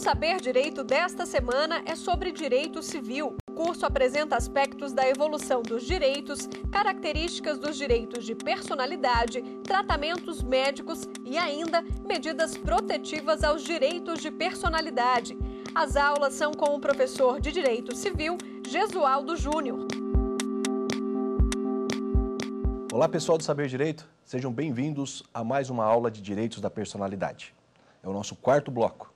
Saber Direito desta semana é sobre direito civil. O curso apresenta aspectos da evolução dos direitos, características dos direitos de personalidade, tratamentos médicos e ainda medidas protetivas aos direitos de personalidade. As aulas são com o professor de Direito Civil, Jesualdo Júnior. Olá, pessoal do Saber Direito, sejam bem-vindos a mais uma aula de Direitos da Personalidade. É o nosso quarto bloco.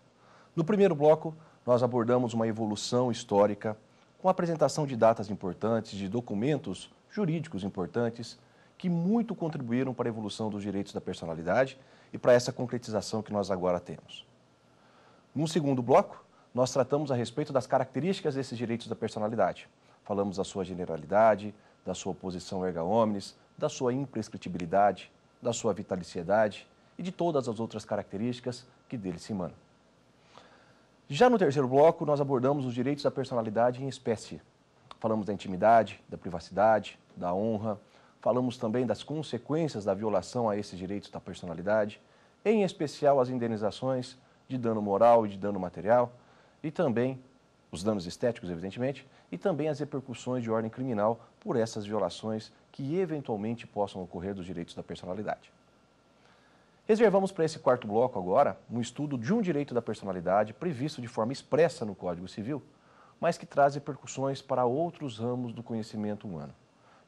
No primeiro bloco, nós abordamos uma evolução histórica com a apresentação de datas importantes, de documentos jurídicos importantes que muito contribuíram para a evolução dos direitos da personalidade e para essa concretização que nós agora temos. No segundo bloco, nós tratamos a respeito das características desses direitos da personalidade. Falamos da sua generalidade, da sua oposição erga omnes, da sua imprescritibilidade, da sua vitaliciedade e de todas as outras características que dele se emanam. Já no terceiro bloco, nós abordamos os direitos da personalidade em espécie. Falamos da intimidade, da privacidade, da honra. Falamos também das consequências da violação a esses direitos da personalidade, em especial as indenizações de dano moral e de dano material, e também os danos estéticos, evidentemente, e também as repercussões de ordem criminal por essas violações que eventualmente possam ocorrer dos direitos da personalidade. Reservamos para esse quarto bloco agora um estudo de um direito da personalidade previsto de forma expressa no Código Civil, mas que traz repercussões para outros ramos do conhecimento humano.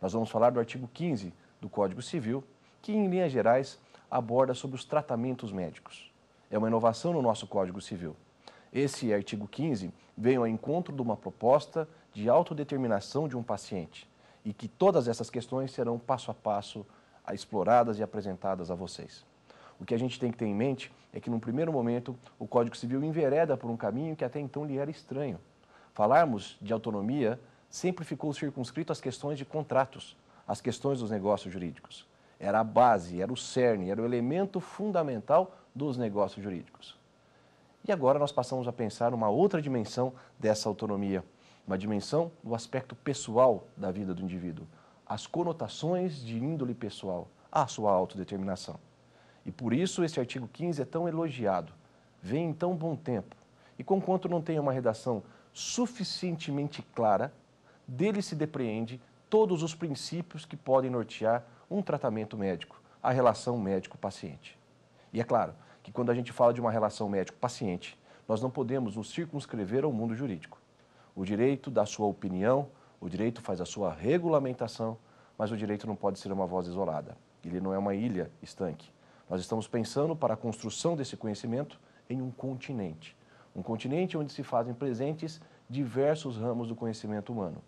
Nós vamos falar do artigo 15 do Código Civil, que, em linhas gerais, aborda sobre os tratamentos médicos. É uma inovação no nosso Código Civil. Esse artigo 15 veio ao encontro de uma proposta de autodeterminação de um paciente e que todas essas questões serão passo a passo exploradas e apresentadas a vocês. O que a gente tem que ter em mente é que, num primeiro momento, o Código Civil envereda por um caminho que até então lhe era estranho. Falarmos de autonomia sempre ficou circunscrito às questões de contratos, às questões dos negócios jurídicos. Era a base, era o cerne, era o elemento fundamental dos negócios jurídicos. E agora nós passamos a pensar uma outra dimensão dessa autonomia, uma dimensão do aspecto pessoal da vida do indivíduo, as conotações de índole pessoal a sua autodeterminação. E por isso esse artigo 15 é tão elogiado, vem em tão bom tempo. E conquanto não tenha uma redação suficientemente clara, dele se depreende todos os princípios que podem nortear um tratamento médico, a relação médico-paciente. E é claro que quando a gente fala de uma relação médico-paciente, nós não podemos nos circunscrever ao mundo jurídico. O direito dá sua opinião, o direito faz a sua regulamentação, mas o direito não pode ser uma voz isolada. Ele não é uma ilha estanque. Nós estamos pensando para a construção desse conhecimento em um continente. Um continente onde se fazem presentes diversos ramos do conhecimento humano.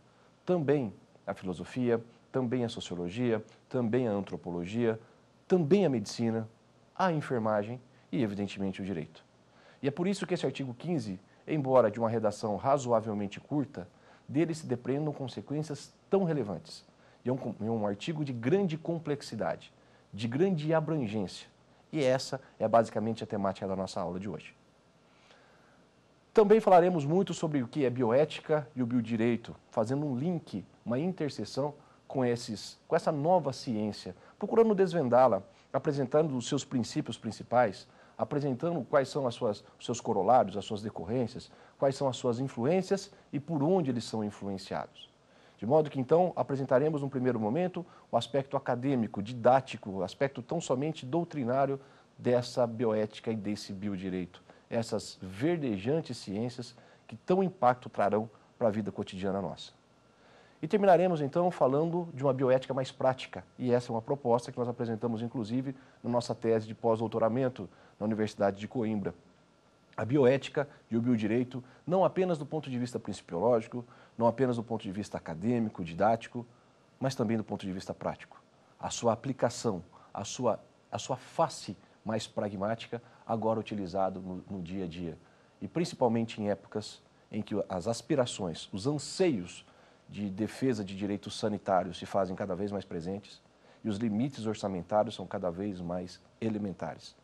Também a filosofia, também a sociologia, também a antropologia, também a medicina, a enfermagem e, evidentemente, o direito. E é por isso que esse artigo 15, embora de uma redação razoavelmente curta, dele se depreendam consequências tão relevantes. E é um, é um artigo de grande complexidade de grande abrangência. E essa é basicamente a temática da nossa aula de hoje. Também falaremos muito sobre o que é bioética e o biodireito, fazendo um link, uma interseção com, esses, com essa nova ciência, procurando desvendá-la, apresentando os seus princípios principais, apresentando quais são as suas, os seus corolários, as suas decorrências, quais são as suas influências e por onde eles são influenciados. De modo que, então, apresentaremos, num primeiro momento, o aspecto acadêmico, didático, o aspecto tão somente doutrinário dessa bioética e desse biodireito. Essas verdejantes ciências que tão impacto trarão para a vida cotidiana nossa. E terminaremos então falando de uma bioética mais prática, e essa é uma proposta que nós apresentamos inclusive na nossa tese de pós-doutoramento na Universidade de Coimbra. A bioética e o biodireito, não apenas do ponto de vista principiológico, não apenas do ponto de vista acadêmico, didático, mas também do ponto de vista prático. A sua aplicação, a sua, a sua face mais pragmática, agora utilizado no, no dia a dia. E principalmente em épocas em que as aspirações, os anseios de defesa de direitos sanitários se fazem cada vez mais presentes e os limites orçamentários são cada vez mais elementares.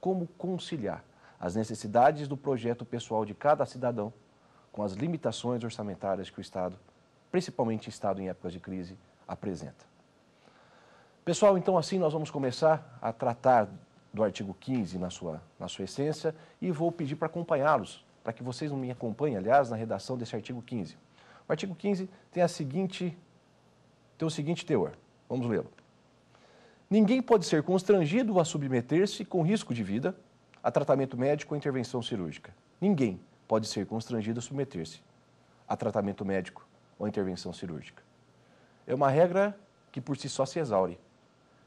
Como conciliar as necessidades do projeto pessoal de cada cidadão com as limitações orçamentárias que o Estado, principalmente o Estado em épocas de crise, apresenta. Pessoal, então assim nós vamos começar a tratar do artigo 15 na sua, na sua essência e vou pedir para acompanhá-los, para que vocês me acompanhem, aliás, na redação desse artigo 15. O artigo 15 tem, a seguinte, tem o seguinte teor, vamos lê-lo. Ninguém pode ser constrangido a submeter-se com risco de vida a tratamento médico ou intervenção cirúrgica. Ninguém, pode ser constrangido a submeter-se a tratamento médico ou intervenção cirúrgica. É uma regra que por si só se exaure.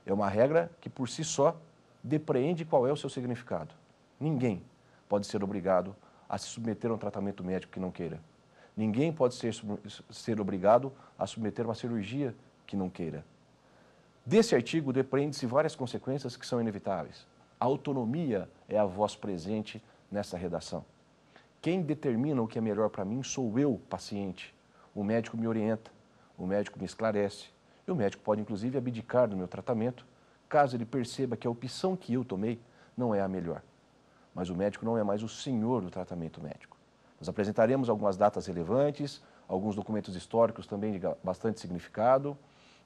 É uma regra que por si só depreende qual é o seu significado. Ninguém pode ser obrigado a se submeter a um tratamento médico que não queira. Ninguém pode ser, ser obrigado a submeter uma cirurgia que não queira. Desse artigo depreende-se várias consequências que são inevitáveis. A autonomia é a voz presente nessa redação. Quem determina o que é melhor para mim sou eu, paciente. O médico me orienta, o médico me esclarece. E o médico pode, inclusive, abdicar do meu tratamento, caso ele perceba que a opção que eu tomei não é a melhor. Mas o médico não é mais o senhor do tratamento médico. Nós apresentaremos algumas datas relevantes, alguns documentos históricos também de bastante significado,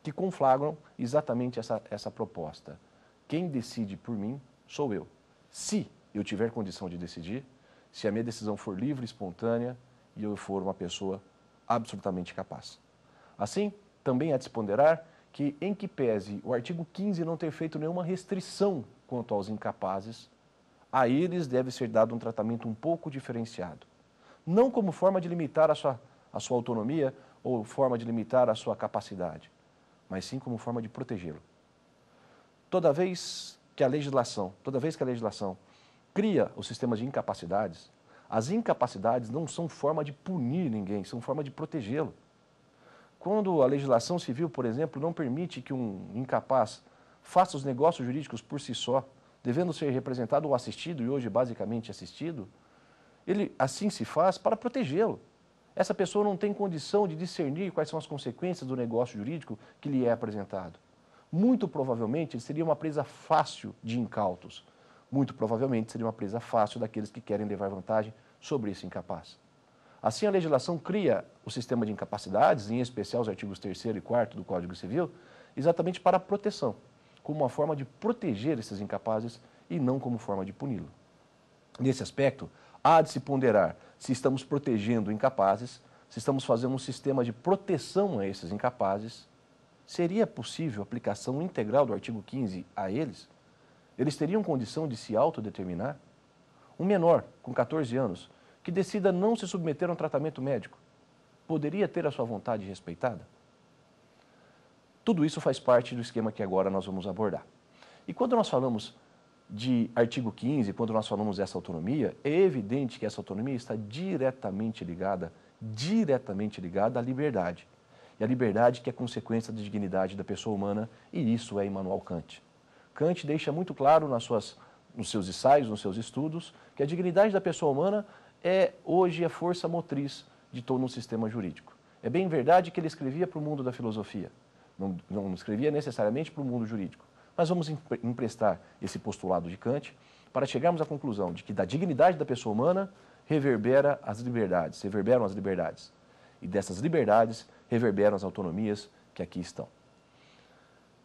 que conflagram exatamente essa, essa proposta. Quem decide por mim sou eu. Se eu tiver condição de decidir, se a minha decisão for livre, espontânea e eu for uma pessoa absolutamente capaz. Assim, também há de se ponderar que, em que pese o artigo 15 não ter feito nenhuma restrição quanto aos incapazes, a eles deve ser dado um tratamento um pouco diferenciado. Não como forma de limitar a sua, a sua autonomia ou forma de limitar a sua capacidade, mas sim como forma de protegê-lo. Toda vez que a legislação, toda vez que a legislação cria o sistema de incapacidades, as incapacidades não são forma de punir ninguém, são forma de protegê-lo. Quando a legislação civil, por exemplo, não permite que um incapaz faça os negócios jurídicos por si só, devendo ser representado ou assistido, e hoje basicamente assistido, ele assim se faz para protegê-lo. Essa pessoa não tem condição de discernir quais são as consequências do negócio jurídico que lhe é apresentado. Muito provavelmente ele seria uma presa fácil de incautos muito provavelmente seria uma presa fácil daqueles que querem levar vantagem sobre esse incapaz. Assim, a legislação cria o sistema de incapacidades, em especial os artigos 3 e 4 do Código Civil, exatamente para proteção, como uma forma de proteger esses incapazes e não como forma de puni-lo. Nesse aspecto, há de se ponderar se estamos protegendo incapazes, se estamos fazendo um sistema de proteção a esses incapazes. Seria possível a aplicação integral do artigo 15 a eles? Eles teriam condição de se autodeterminar? Um menor, com 14 anos, que decida não se submeter a um tratamento médico, poderia ter a sua vontade respeitada? Tudo isso faz parte do esquema que agora nós vamos abordar. E quando nós falamos de artigo 15, quando nós falamos dessa autonomia, é evidente que essa autonomia está diretamente ligada, diretamente ligada à liberdade. E a liberdade que é consequência da dignidade da pessoa humana, e isso é Immanuel Kant. Kant deixa muito claro nas suas, nos seus ensaios, nos seus estudos, que a dignidade da pessoa humana é hoje a força motriz de todo um sistema jurídico. É bem verdade que ele escrevia para o mundo da filosofia, não, não escrevia necessariamente para o mundo jurídico. Mas vamos emprestar esse postulado de Kant para chegarmos à conclusão de que da dignidade da pessoa humana reverbera as liberdades, reverberam as liberdades. E dessas liberdades reverberam as autonomias que aqui estão.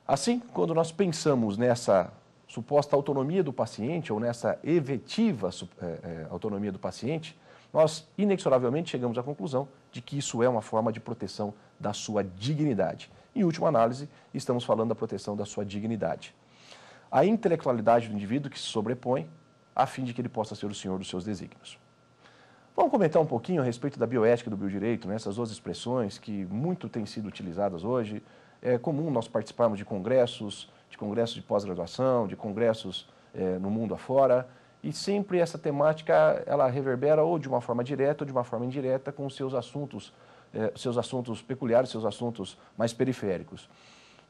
Assim, quando nós pensamos nessa suposta autonomia do paciente ou nessa efetiva é, é, autonomia do paciente, nós inexoravelmente chegamos à conclusão de que isso é uma forma de proteção da sua dignidade. Em última análise, estamos falando da proteção da sua dignidade. A intelectualidade do indivíduo que se sobrepõe a fim de que ele possa ser o senhor dos seus desígnios. Vamos comentar um pouquinho a respeito da bioética e do biodireito, né? essas duas expressões que muito têm sido utilizadas hoje, é comum nós participarmos de congressos, de congressos de pós-graduação, de congressos é, no mundo afora, e sempre essa temática ela reverbera ou de uma forma direta ou de uma forma indireta com os seus assuntos, é, seus assuntos peculiares, seus assuntos mais periféricos.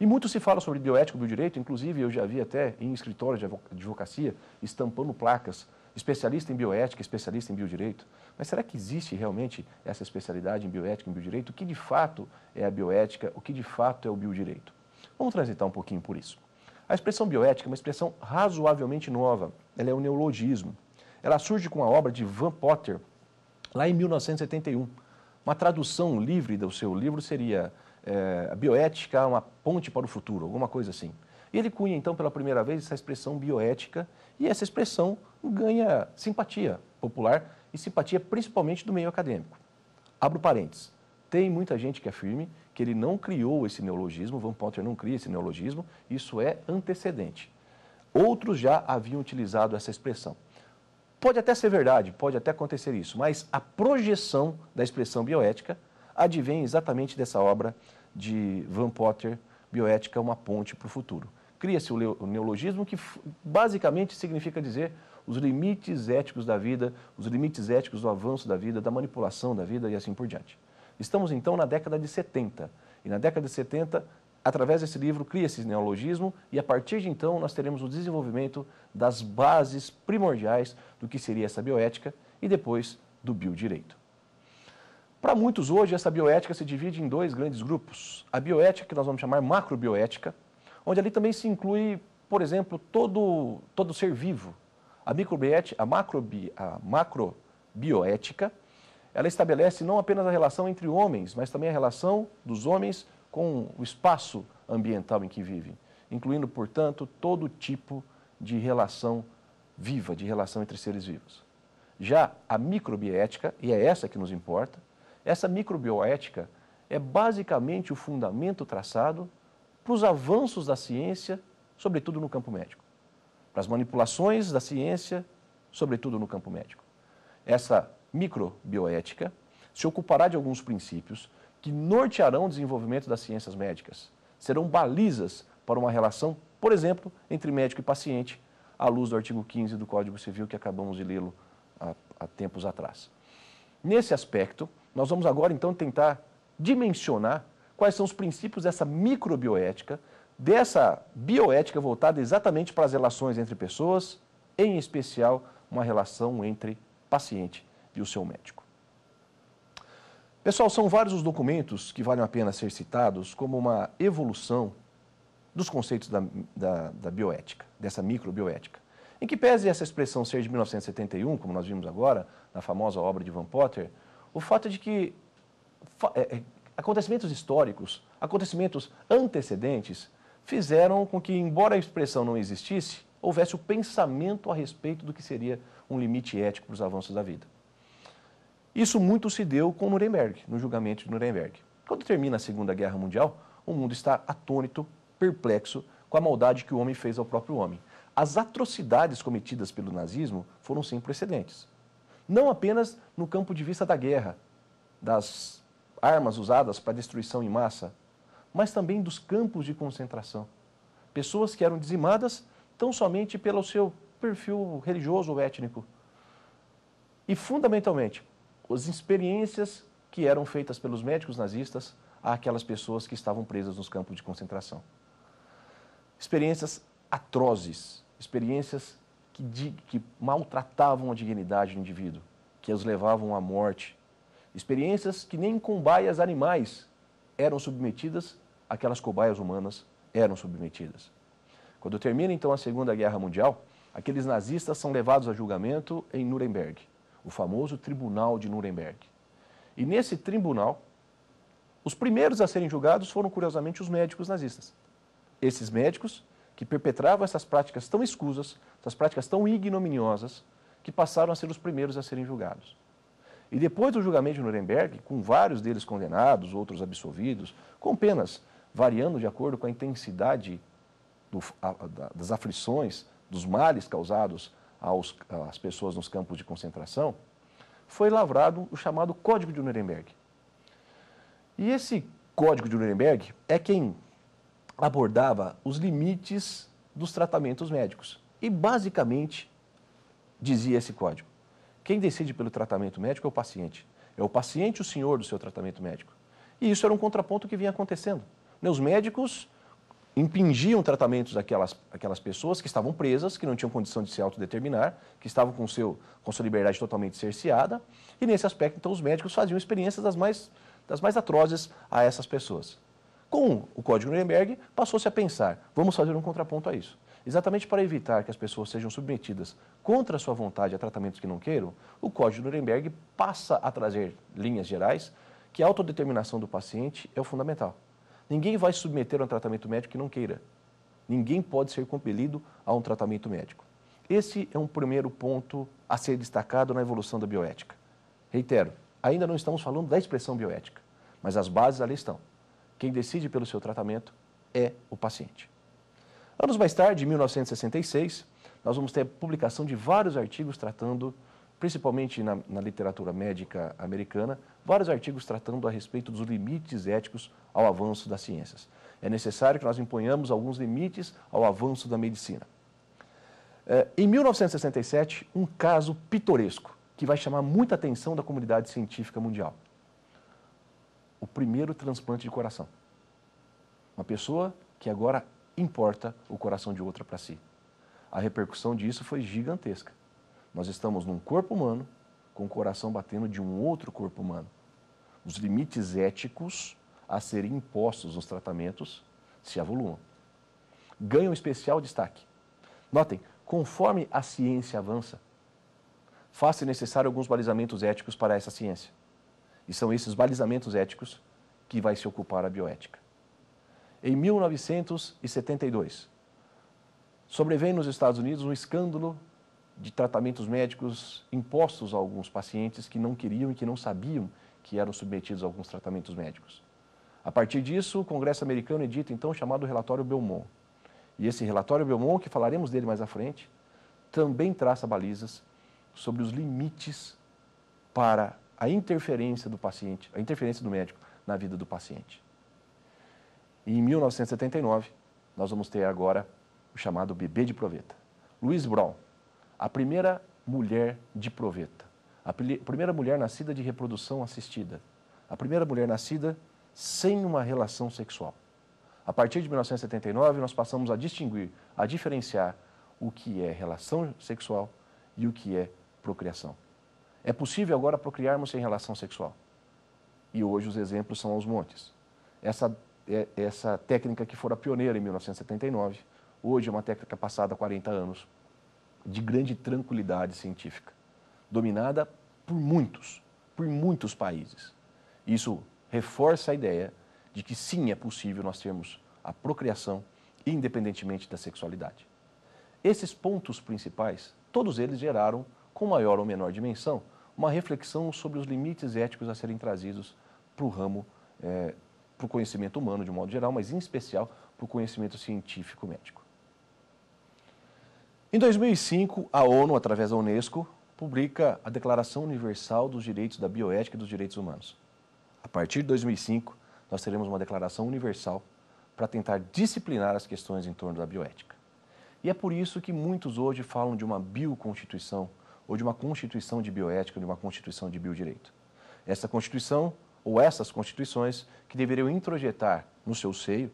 E muito se fala sobre bioética e biodireito, inclusive eu já vi até em escritórios de advocacia estampando placas especialista em bioética, especialista em biodireito. Mas será que existe realmente essa especialidade em bioética, em biodireito? O que de fato é a bioética? O que de fato é o biodireito? Vamos transitar então, um pouquinho por isso. A expressão bioética é uma expressão razoavelmente nova. Ela é um neologismo. Ela surge com a obra de Van Potter, lá em 1971. Uma tradução livre do seu livro seria é, a Bioética, uma ponte para o futuro, alguma coisa assim. E ele cunha, então, pela primeira vez, essa expressão bioética, e essa expressão ganha simpatia popular e simpatia principalmente do meio acadêmico. Abro parênteses. Tem muita gente que afirme que ele não criou esse neologismo, Van Potter não cria esse neologismo, isso é antecedente. Outros já haviam utilizado essa expressão. Pode até ser verdade, pode até acontecer isso, mas a projeção da expressão bioética advém exatamente dessa obra de Van Potter, Bioética, uma ponte para o futuro. Cria-se o neologismo que basicamente significa dizer os limites éticos da vida, os limites éticos do avanço da vida, da manipulação da vida e assim por diante. Estamos então na década de 70. E na década de 70, através desse livro, cria esse neologismo e a partir de então nós teremos o desenvolvimento das bases primordiais do que seria essa bioética e depois do biodireito. Para muitos hoje, essa bioética se divide em dois grandes grupos. A bioética, que nós vamos chamar macrobioética, onde ali também se inclui, por exemplo, todo, todo ser vivo, a, a, macrobi, a macrobioética, ela estabelece não apenas a relação entre homens, mas também a relação dos homens com o espaço ambiental em que vivem, incluindo, portanto, todo tipo de relação viva, de relação entre seres vivos. Já a microbioética, e é essa que nos importa, essa microbioética é basicamente o fundamento traçado para os avanços da ciência, sobretudo no campo médico para as manipulações da ciência, sobretudo no campo médico. Essa microbioética se ocupará de alguns princípios que nortearão o desenvolvimento das ciências médicas. Serão balizas para uma relação, por exemplo, entre médico e paciente, à luz do artigo 15 do Código Civil que acabamos de lê-lo há, há tempos atrás. Nesse aspecto, nós vamos agora então tentar dimensionar quais são os princípios dessa microbioética dessa bioética voltada exatamente para as relações entre pessoas, em especial uma relação entre paciente e o seu médico. Pessoal, são vários os documentos que valem a pena ser citados como uma evolução dos conceitos da, da, da bioética, dessa microbioética. Em que pese essa expressão ser de 1971, como nós vimos agora, na famosa obra de Van Potter, o fato é de que é, é, acontecimentos históricos, acontecimentos antecedentes, fizeram com que, embora a expressão não existisse, houvesse o pensamento a respeito do que seria um limite ético para os avanços da vida. Isso muito se deu com Nuremberg, no julgamento de Nuremberg. Quando termina a Segunda Guerra Mundial, o mundo está atônito, perplexo com a maldade que o homem fez ao próprio homem. As atrocidades cometidas pelo nazismo foram sem precedentes. Não apenas no campo de vista da guerra, das armas usadas para destruição em massa, mas também dos campos de concentração. Pessoas que eram dizimadas tão somente pelo seu perfil religioso ou étnico. E, fundamentalmente, as experiências que eram feitas pelos médicos nazistas àquelas pessoas que estavam presas nos campos de concentração. Experiências atrozes, experiências que, que maltratavam a dignidade do indivíduo, que as levavam à morte. Experiências que nem com baias animais eram submetidas aquelas cobaias humanas eram submetidas. Quando termina então a Segunda Guerra Mundial, aqueles nazistas são levados a julgamento em Nuremberg, o famoso Tribunal de Nuremberg. E nesse tribunal, os primeiros a serem julgados foram curiosamente os médicos nazistas. Esses médicos que perpetravam essas práticas tão escusas, essas práticas tão ignominiosas, que passaram a ser os primeiros a serem julgados. E depois do julgamento de Nuremberg, com vários deles condenados, outros absolvidos, com penas variando de acordo com a intensidade do, a, das aflições, dos males causados aos, às pessoas nos campos de concentração, foi lavrado o chamado Código de Nuremberg. E esse Código de Nuremberg é quem abordava os limites dos tratamentos médicos. E basicamente dizia esse código: quem decide pelo tratamento médico é o paciente. É o paciente o senhor do seu tratamento médico. E isso era um contraponto que vinha acontecendo. Né? Os médicos impingiam tratamentos àquelas, àquelas pessoas que estavam presas, que não tinham condição de se autodeterminar, que estavam com, seu, com sua liberdade totalmente cerceada. E nesse aspecto, então, os médicos faziam experiências das mais, das mais atrozes a essas pessoas. Com o Código Nuremberg, passou-se a pensar, vamos fazer um contraponto a isso. Exatamente para evitar que as pessoas sejam submetidas contra sua vontade a tratamentos que não queiram, o Código Nuremberg passa a trazer linhas gerais que a autodeterminação do paciente é o fundamental. Ninguém vai submeter a um tratamento médico que não queira. Ninguém pode ser compelido a um tratamento médico. Esse é um primeiro ponto a ser destacado na evolução da bioética. Reitero, ainda não estamos falando da expressão bioética, mas as bases ali estão. Quem decide pelo seu tratamento é o paciente. Anos mais tarde, em 1966, nós vamos ter a publicação de vários artigos tratando principalmente na, na, literatura médica americana, vários artigos tratando a respeito dos limites éticos ao avanço das ciências. É necessário que nós imponhamos alguns limites ao avanço da medicina. É, em 1967, um caso pitoresco que vai chamar muita atenção da comunidade científica mundial. O primeiro transplante de coração. Uma pessoa que agora importa o coração de outra para si. A repercussão disso foi gigantesca. Nós estamos num corpo humano com o coração batendo de um outro corpo humano. Os limites éticos a serem impostos nos tratamentos se avolumam. Ganham um especial destaque. Notem, conforme a ciência avança, faz-se necessário alguns balizamentos éticos para essa ciência. E são esses balizamentos éticos que vai se ocupar a bioética. Em 1972, sobrevém nos Estados Unidos um escândalo de tratamentos médicos impostos a alguns pacientes que não queriam e que não sabiam que eram submetidos a alguns tratamentos médicos. A partir disso, o Congresso americano edita então o chamado relatório Belmont. E esse relatório Belmont, que falaremos dele mais à frente, também traça balizas sobre os limites para a interferência do paciente, a interferência do médico na vida do paciente. E em 1979, nós vamos ter agora o chamado bebê de proveta. Luiz Brown, a primeira mulher de proveta, a primeira mulher nascida de reprodução assistida, a primeira mulher nascida sem uma relação sexual. A partir de 1979, nós passamos a distinguir, a diferenciar o que é relação sexual e o que é procriação. É possível agora procriarmos sem relação sexual. E hoje os exemplos são aos montes. Essa, é, essa técnica que fora pioneira em 1979, hoje é uma técnica passada há 40 anos, de grande tranquilidade científica, dominada por muitos, por muitos países. Isso reforça a ideia de que sim, é possível nós termos a procriação independentemente da sexualidade. Esses pontos principais, todos eles geraram, com maior ou menor dimensão, uma reflexão sobre os limites éticos a serem trazidos para o ramo, é, eh, para o conhecimento humano de um modo geral, mas em especial para o conhecimento científico médico. Em 2005, a ONU, através da Unesco, publica a Declaração Universal dos Direitos da Bioética e dos Direitos Humanos. A partir de 2005, nós teremos uma declaração universal para tentar disciplinar as questões em torno da bioética. E é por isso que muitos hoje falam de uma bioconstituição, ou de uma constituição de bioética, ou de uma constituição de biodireito. Essa constituição, ou essas constituições, que deveriam introjetar no seu seio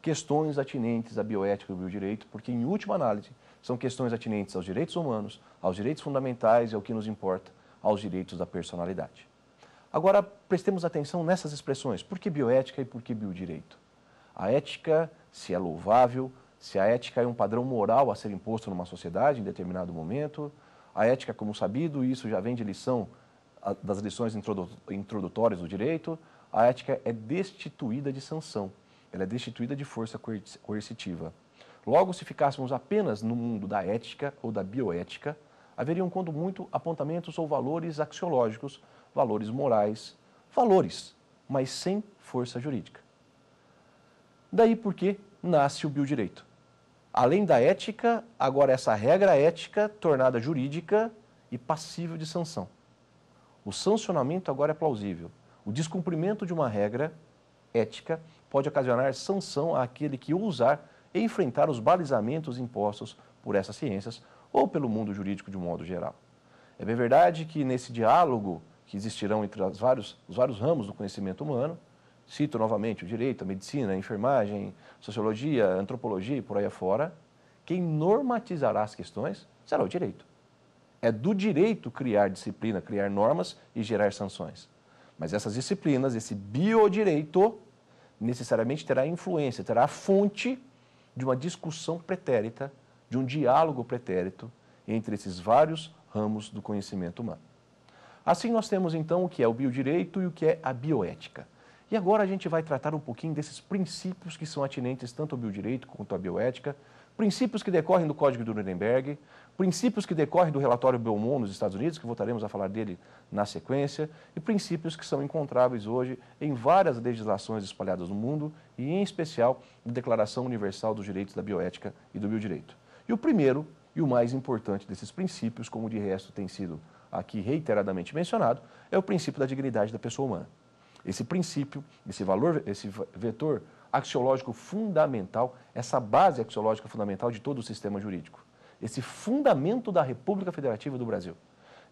questões atinentes à bioética e ao biodireito, porque, em última análise, são questões atinentes aos direitos humanos, aos direitos fundamentais e ao que nos importa, aos direitos da personalidade. Agora, prestemos atenção nessas expressões. Por que bioética e por que biodireito? A ética, se é louvável, se a ética é um padrão moral a ser imposto numa sociedade em determinado momento, a ética, como sabido, e isso já vem de lição das lições introdutórias do direito, a ética é destituída de sanção, ela é destituída de força coercitiva. Logo, se ficássemos apenas no mundo da ética ou da bioética, haveriam, quando muito, apontamentos ou valores axiológicos, valores morais, valores, mas sem força jurídica. Daí porque nasce o biodireito. Além da ética, agora essa regra ética tornada jurídica e passível de sanção. O sancionamento agora é plausível. O descumprimento de uma regra ética pode ocasionar sanção àquele que ousar e enfrentar os balizamentos impostos por essas ciências ou pelo mundo jurídico de um modo geral. É bem verdade que nesse diálogo que existirão entre vários, os vários ramos do conhecimento humano, cito novamente o direito, a medicina, a enfermagem, sociologia, antropologia e por aí afora, quem normatizará as questões será o direito. É do direito criar disciplina, criar normas e gerar sanções. Mas essas disciplinas, esse biodireito, necessariamente terá influência, terá fonte de uma discussão pretérita, de um diálogo pretérito entre esses vários ramos do conhecimento humano. Assim, nós temos então o que é o biodireito e o que é a bioética. E agora a gente vai tratar um pouquinho desses princípios que são atinentes tanto ao biodireito quanto à bioética princípios que decorrem do Código de Nuremberg, princípios que decorrem do relatório Belmont nos Estados Unidos, que voltaremos a falar dele na sequência, e princípios que são encontráveis hoje em várias legislações espalhadas no mundo e, em especial, na Declaração Universal dos Direitos da Bioética e do Biodireito. E o primeiro e o mais importante desses princípios, como de resto tem sido aqui reiteradamente mencionado, é o princípio da dignidade da pessoa humana. Esse princípio, esse valor, esse vetor axiológico fundamental, essa base axiológica fundamental de todo o sistema jurídico. Esse fundamento da República Federativa do Brasil.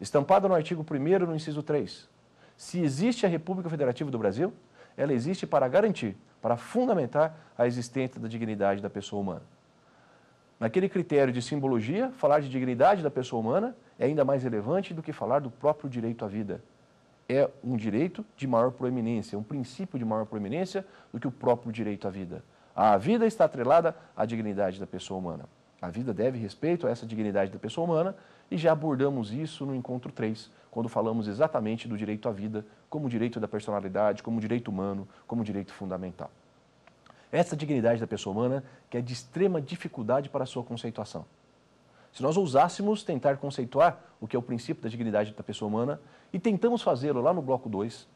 Estampada no artigo 1 no inciso 3. Se existe a República Federativa do Brasil, ela existe para garantir, para fundamentar a existência da dignidade da pessoa humana. Naquele critério de simbologia, falar de dignidade da pessoa humana é ainda mais relevante do que falar do próprio direito à vida é um direito de maior proeminência, um princípio de maior proeminência do que o próprio direito à vida. A vida está atrelada à dignidade da pessoa humana. A vida deve respeito a essa dignidade da pessoa humana e já abordamos isso no encontro 3, quando falamos exatamente do direito à vida como direito da personalidade, como direito humano, como direito fundamental. Essa dignidade da pessoa humana que é de extrema dificuldade para a sua conceituação. Se nós ousássemos tentar conceituar o que é o princípio da dignidade da pessoa humana, e tentamos fazê-lo lá no bloco 2,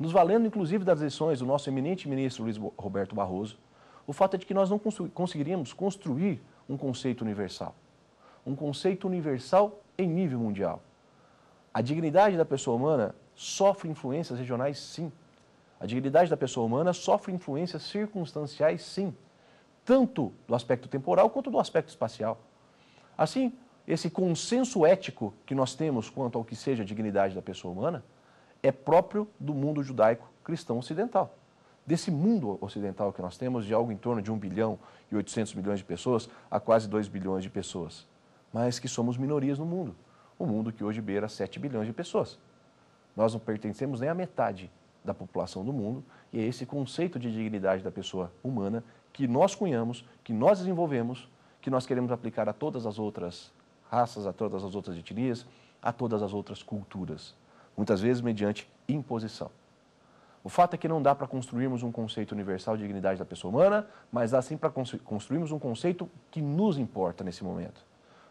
nos valendo inclusive das lições do nosso eminente ministro Luiz Roberto Barroso, o fato é de que nós não conseguiríamos construir um conceito universal. Um conceito universal em nível mundial. A dignidade da pessoa humana sofre influências regionais, sim. A dignidade da pessoa humana sofre influências circunstanciais, sim. Tanto do aspecto temporal quanto do aspecto espacial. Assim, esse consenso ético que nós temos quanto ao que seja a dignidade da pessoa humana é próprio do mundo judaico cristão ocidental. Desse mundo ocidental que nós temos, de algo em torno de 1 bilhão e 800 milhões de pessoas a quase 2 bilhões de pessoas, mas que somos minorias no mundo. O um mundo que hoje beira 7 bilhões de pessoas. Nós não pertencemos nem à metade da população do mundo e é esse conceito de dignidade da pessoa humana que nós cunhamos, que nós desenvolvemos que nós queremos aplicar a todas as outras raças, a todas as outras etnias, a todas as outras culturas, muitas vezes mediante imposição. O fato é que não dá para construirmos um conceito universal de dignidade da pessoa humana, mas dá sim para construirmos um conceito que nos importa nesse momento.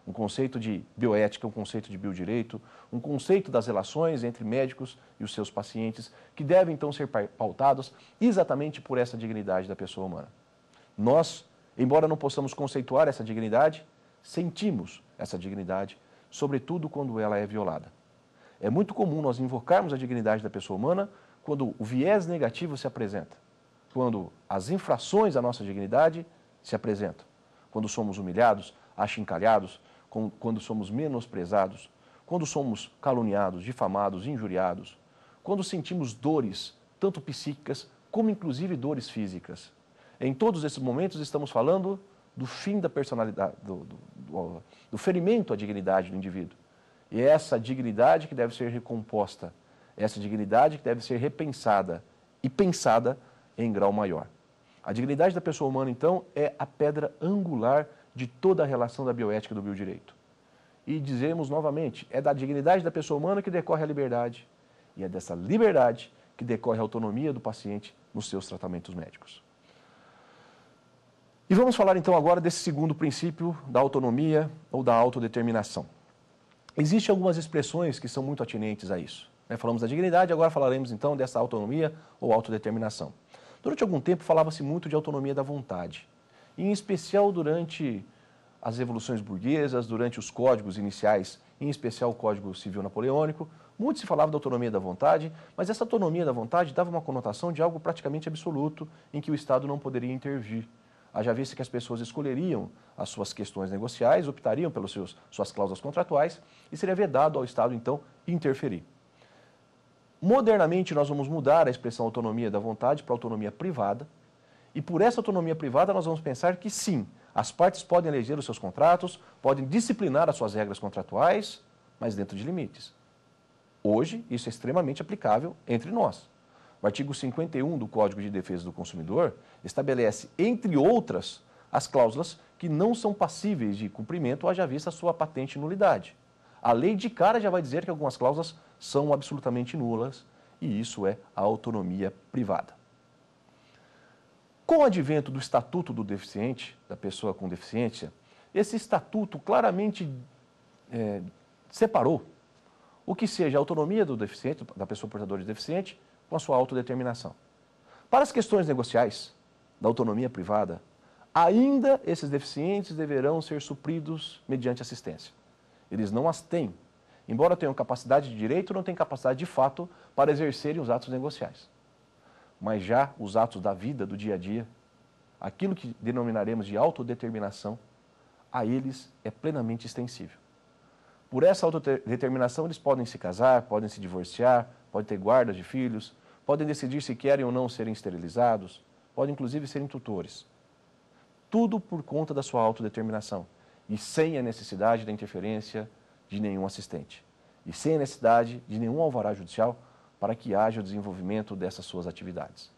Um conceito de bioética, um conceito de biodireito, um conceito das relações entre médicos e os seus pacientes, que devem então ser pautados exatamente por essa dignidade da pessoa humana. Nós Embora não possamos conceituar essa dignidade, sentimos essa dignidade, sobretudo quando ela é violada. É muito comum nós invocarmos a dignidade da pessoa humana quando o viés negativo se apresenta, quando as infrações à nossa dignidade se apresentam, quando somos humilhados, achincalhados, quando somos menosprezados, quando somos caluniados, difamados, injuriados, quando sentimos dores, tanto psíquicas como inclusive dores físicas. Em todos esses momentos, estamos falando do fim da personalidade, do, do, do ferimento à dignidade do indivíduo. E é essa dignidade que deve ser recomposta, é essa dignidade que deve ser repensada e pensada em grau maior. A dignidade da pessoa humana, então, é a pedra angular de toda a relação da bioética do biodireito. E dizemos novamente, é da dignidade da pessoa humana que decorre a liberdade, e é dessa liberdade que decorre a autonomia do paciente nos seus tratamentos médicos. E vamos falar então agora desse segundo princípio da autonomia ou da autodeterminação. Existem algumas expressões que são muito atinentes a isso. Né? Falamos da dignidade, agora falaremos então dessa autonomia ou autodeterminação. Durante algum tempo falava-se muito de autonomia da vontade, e em especial durante as revoluções burguesas, durante os códigos iniciais, em especial o Código Civil Napoleônico, muito se falava da autonomia da vontade, mas essa autonomia da vontade dava uma conotação de algo praticamente absoluto em que o Estado não poderia intervir haja vista que as pessoas escolheriam as suas questões negociais, optariam pelas suas cláusulas contratuais e seria vedado ao Estado, então, interferir. Modernamente, nós vamos mudar a expressão autonomia da vontade para autonomia privada, e por essa autonomia privada, nós vamos pensar que sim, as partes podem eleger os seus contratos, podem disciplinar as suas regras contratuais, mas dentro de limites. Hoje, isso é extremamente aplicável entre nós. O artigo 51 do Código de Defesa do Consumidor estabelece, entre outras, as cláusulas que não são passíveis de cumprimento, haja vista a sua patente nulidade. A lei de cara já vai dizer que algumas cláusulas são absolutamente nulas, e isso é a autonomia privada. Com o advento do Estatuto do Deficiente, da pessoa com deficiência, esse estatuto claramente é, separou o que seja a autonomia do deficiente, da pessoa portadora de deficiente, com a sua autodeterminação. Para as questões negociais da autonomia privada, ainda esses deficientes deverão ser supridos mediante assistência. Eles não as têm. Embora tenham capacidade de direito, não têm capacidade de fato para exercerem os atos negociais. Mas já os atos da vida, do dia a dia, aquilo que denominaremos de autodeterminação, a eles é plenamente extensível. Por essa autodeterminação, eles podem se casar, podem se divorciar, podem ter guardas de filhos, podem decidir se querem ou não serem esterilizados, podem inclusive serem tutores. Tudo por conta da sua autodeterminação e sem a necessidade da interferência de nenhum assistente e sem a necessidade de nenhum alvará judicial para que haja o desenvolvimento dessas suas atividades.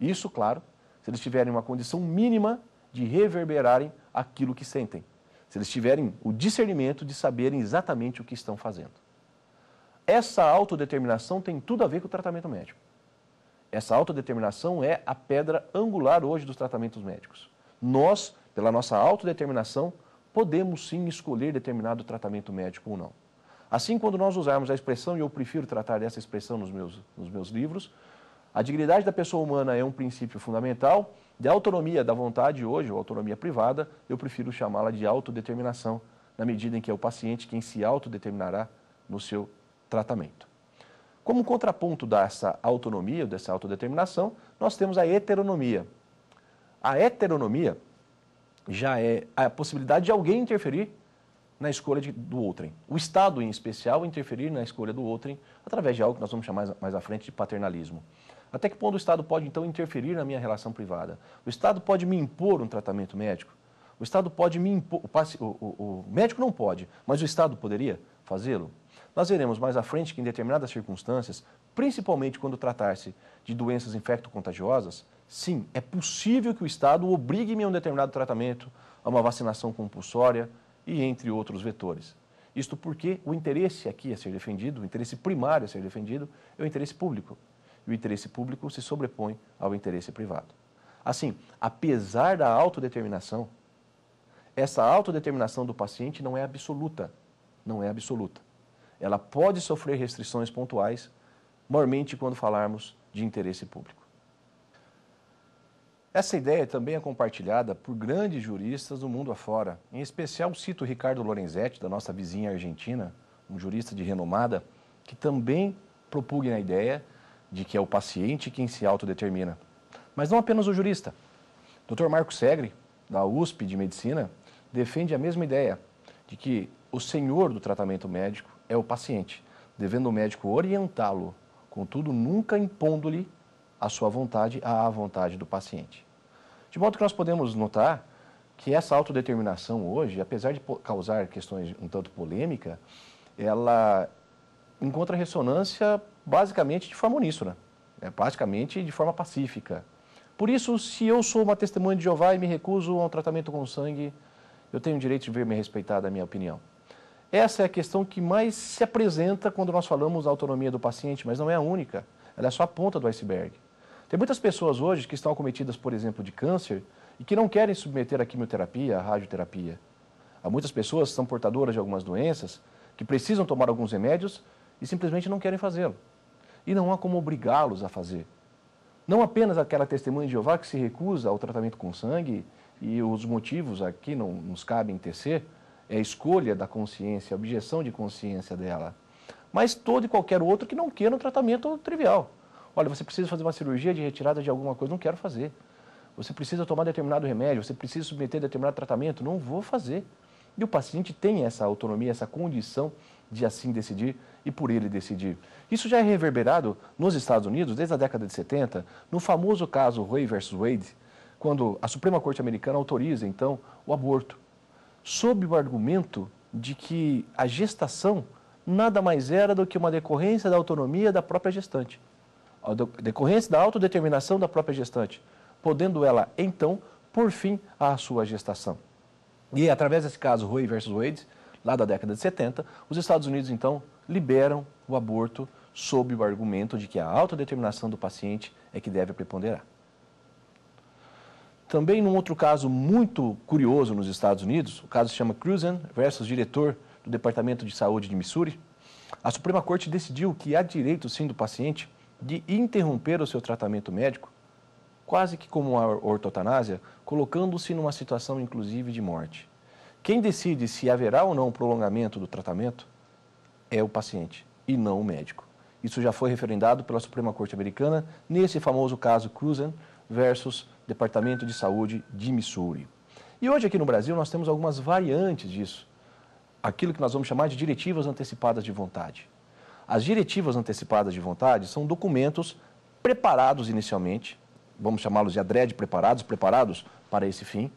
Isso, claro, se eles tiverem uma condição mínima de reverberarem aquilo que sentem, se eles tiverem o discernimento de saberem exatamente o que estão fazendo. Essa autodeterminação tem tudo a ver com o tratamento médico. Essa autodeterminação é a pedra angular hoje dos tratamentos médicos. Nós, pela nossa autodeterminação, podemos sim escolher determinado tratamento médico ou não. Assim, quando nós usarmos a expressão, e eu prefiro tratar dessa expressão nos meus, nos meus livros, a dignidade da pessoa humana é um princípio fundamental, de autonomia da vontade hoje, ou autonomia privada, eu prefiro chamá-la de autodeterminação, na medida em que é o paciente quem se autodeterminará no seu tratamento. Como contraponto dessa autonomia, dessa autodeterminação, nós temos a heteronomia. A heteronomia já é a possibilidade de alguém interferir na escolha de, do outrem. O Estado, em especial, interferir na escolha do outrem através de algo que nós vamos chamar mais, mais à frente de paternalismo. Até que ponto o Estado pode, então, interferir na minha relação privada? O Estado pode me impor um tratamento médico? O Estado pode me impor. O, o, o médico não pode, mas o Estado poderia fazê-lo? Nós veremos mais à frente que, em determinadas circunstâncias, principalmente quando tratar-se de doenças infecto-contagiosas, sim, é possível que o Estado obrigue-me a um determinado tratamento, a uma vacinação compulsória e entre outros vetores. Isto porque o interesse aqui a ser defendido, o interesse primário a ser defendido, é o interesse público. E o interesse público se sobrepõe ao interesse privado. Assim, apesar da autodeterminação, essa autodeterminação do paciente não é absoluta. Não é absoluta ela pode sofrer restrições pontuais, mormente quando falarmos de interesse público. Essa ideia também é compartilhada por grandes juristas do mundo afora. Em especial, cito Ricardo Lorenzetti, da nossa vizinha argentina, um jurista de renomada, que também propugna a ideia de que é o paciente quem se autodetermina. Mas não apenas o jurista. Dr. Marco Segre, da USP de Medicina, defende a mesma ideia, de que o senhor do tratamento médico é o paciente, devendo o médico orientá-lo, contudo nunca impondo-lhe a sua vontade à vontade do paciente. De modo que nós podemos notar que essa autodeterminação hoje, apesar de causar questões um tanto polêmica, ela encontra ressonância basicamente de forma uníssona, é basicamente de forma pacífica. Por isso, se eu sou uma testemunha de Jeová e me recuso a um tratamento com sangue, eu tenho o direito de ver me respeitada a minha opinião. Essa é a questão que mais se apresenta quando nós falamos da autonomia do paciente, mas não é a única. Ela é só a ponta do iceberg. Tem muitas pessoas hoje que estão acometidas, por exemplo, de câncer e que não querem submeter à quimioterapia, à radioterapia. Há muitas pessoas que são portadoras de algumas doenças que precisam tomar alguns remédios e simplesmente não querem fazê-lo. E não há como obrigá-los a fazer. Não apenas aquela testemunha de Jeová que se recusa ao tratamento com sangue e os motivos aqui não nos cabem tecer, é, a escolha da consciência, a objeção de consciência dela, mas todo e qualquer outro que não queira um tratamento trivial. Olha, você precisa fazer uma cirurgia de retirada de alguma coisa, não quero fazer. Você precisa tomar determinado remédio, você precisa submeter determinado tratamento, não vou fazer. E o paciente tem essa autonomia, essa condição de assim decidir e por ele decidir. Isso já é reverberado nos Estados Unidos desde a década de 70, no famoso caso Roe versus Wade, quando a Suprema Corte Americana autoriza então o aborto sob o argumento de que a gestação nada mais era do que uma decorrência da autonomia da própria gestante, a decorrência da autodeterminação da própria gestante, podendo ela, então, por fim à sua gestação. E através desse caso Roe versus Wade, lá da década de 70, os Estados Unidos, então, liberam o aborto sob o argumento de que a autodeterminação do paciente é que deve preponderar. Também num outro caso muito curioso nos Estados Unidos, o caso se chama Cruzen versus diretor do Departamento de Saúde de Missouri, a Suprema Corte decidiu que há direito sim do paciente de interromper o seu tratamento médico, quase que como a ortotanásia, colocando-se numa situação inclusive de morte. Quem decide se haverá ou não prolongamento do tratamento é o paciente e não o médico. Isso já foi referendado pela Suprema Corte Americana nesse famoso caso Cruzen versus Departamento de Saúde de Missouri. E hoje aqui no Brasil nós temos algumas variantes disso. Aquilo que nós vamos chamar de diretivas antecipadas de vontade. As diretivas antecipadas de vontade são documentos preparados inicialmente, vamos chamá-los de adrede preparados, preparados para esse fim,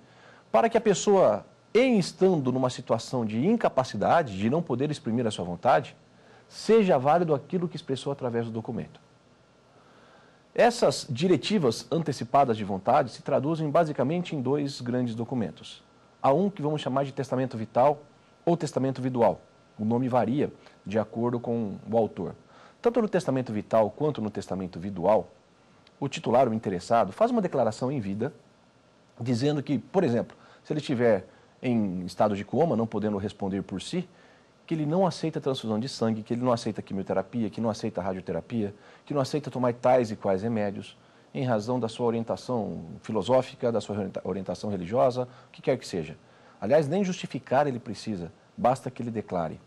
para que a pessoa, em estando numa situação de incapacidade, de não poder exprimir a sua vontade, seja válido aquilo que expressou através do documento. Essas diretivas antecipadas de vontade se traduzem basicamente em dois grandes documentos. Há um que vamos chamar de testamento vital ou testamento vidual. O nome varia de acordo com o autor. Tanto no testamento vital quanto no testamento vidual, o titular, o interessado, faz uma declaração em vida dizendo que, por exemplo, se ele estiver em estado de coma, não podendo responder por si, que ele não aceita transfusão de sangue, que ele não aceita quimioterapia, que não aceita radioterapia, que não aceita tomar tais e quais remédios, em razão da sua orientação filosófica, da sua orientação religiosa, o que quer que seja. Aliás, nem justificar ele precisa, basta que ele declare.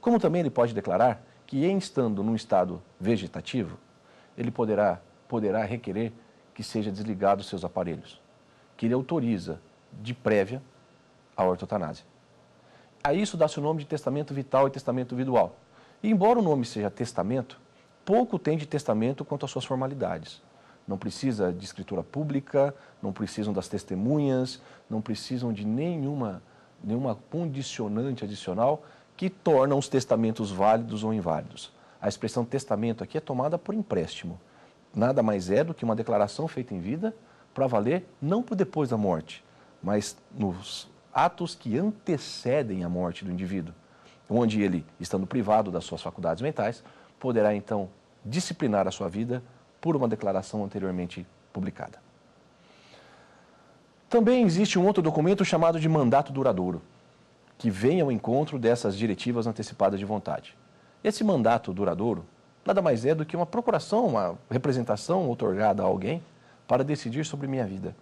Como também ele pode declarar que, em estando num estado vegetativo, ele poderá, poderá requerer que seja desligado seus aparelhos, que ele autoriza de prévia a ortotanásia. A isso dá-se o nome de testamento vital e testamento individual. E embora o nome seja testamento, pouco tem de testamento quanto às suas formalidades. Não precisa de escritura pública, não precisam das testemunhas, não precisam de nenhuma, nenhuma condicionante adicional que torna os testamentos válidos ou inválidos. A expressão testamento aqui é tomada por empréstimo. Nada mais é do que uma declaração feita em vida para valer não por depois da morte, mas nos atos que antecedem a morte do indivíduo, onde ele, estando privado das suas faculdades mentais, poderá então disciplinar a sua vida por uma declaração anteriormente publicada. Também existe um outro documento chamado de mandato duradouro, que vem ao encontro dessas diretivas antecipadas de vontade. Esse mandato duradouro nada mais é do que uma procuração, uma representação otorgada a alguém para decidir sobre minha vida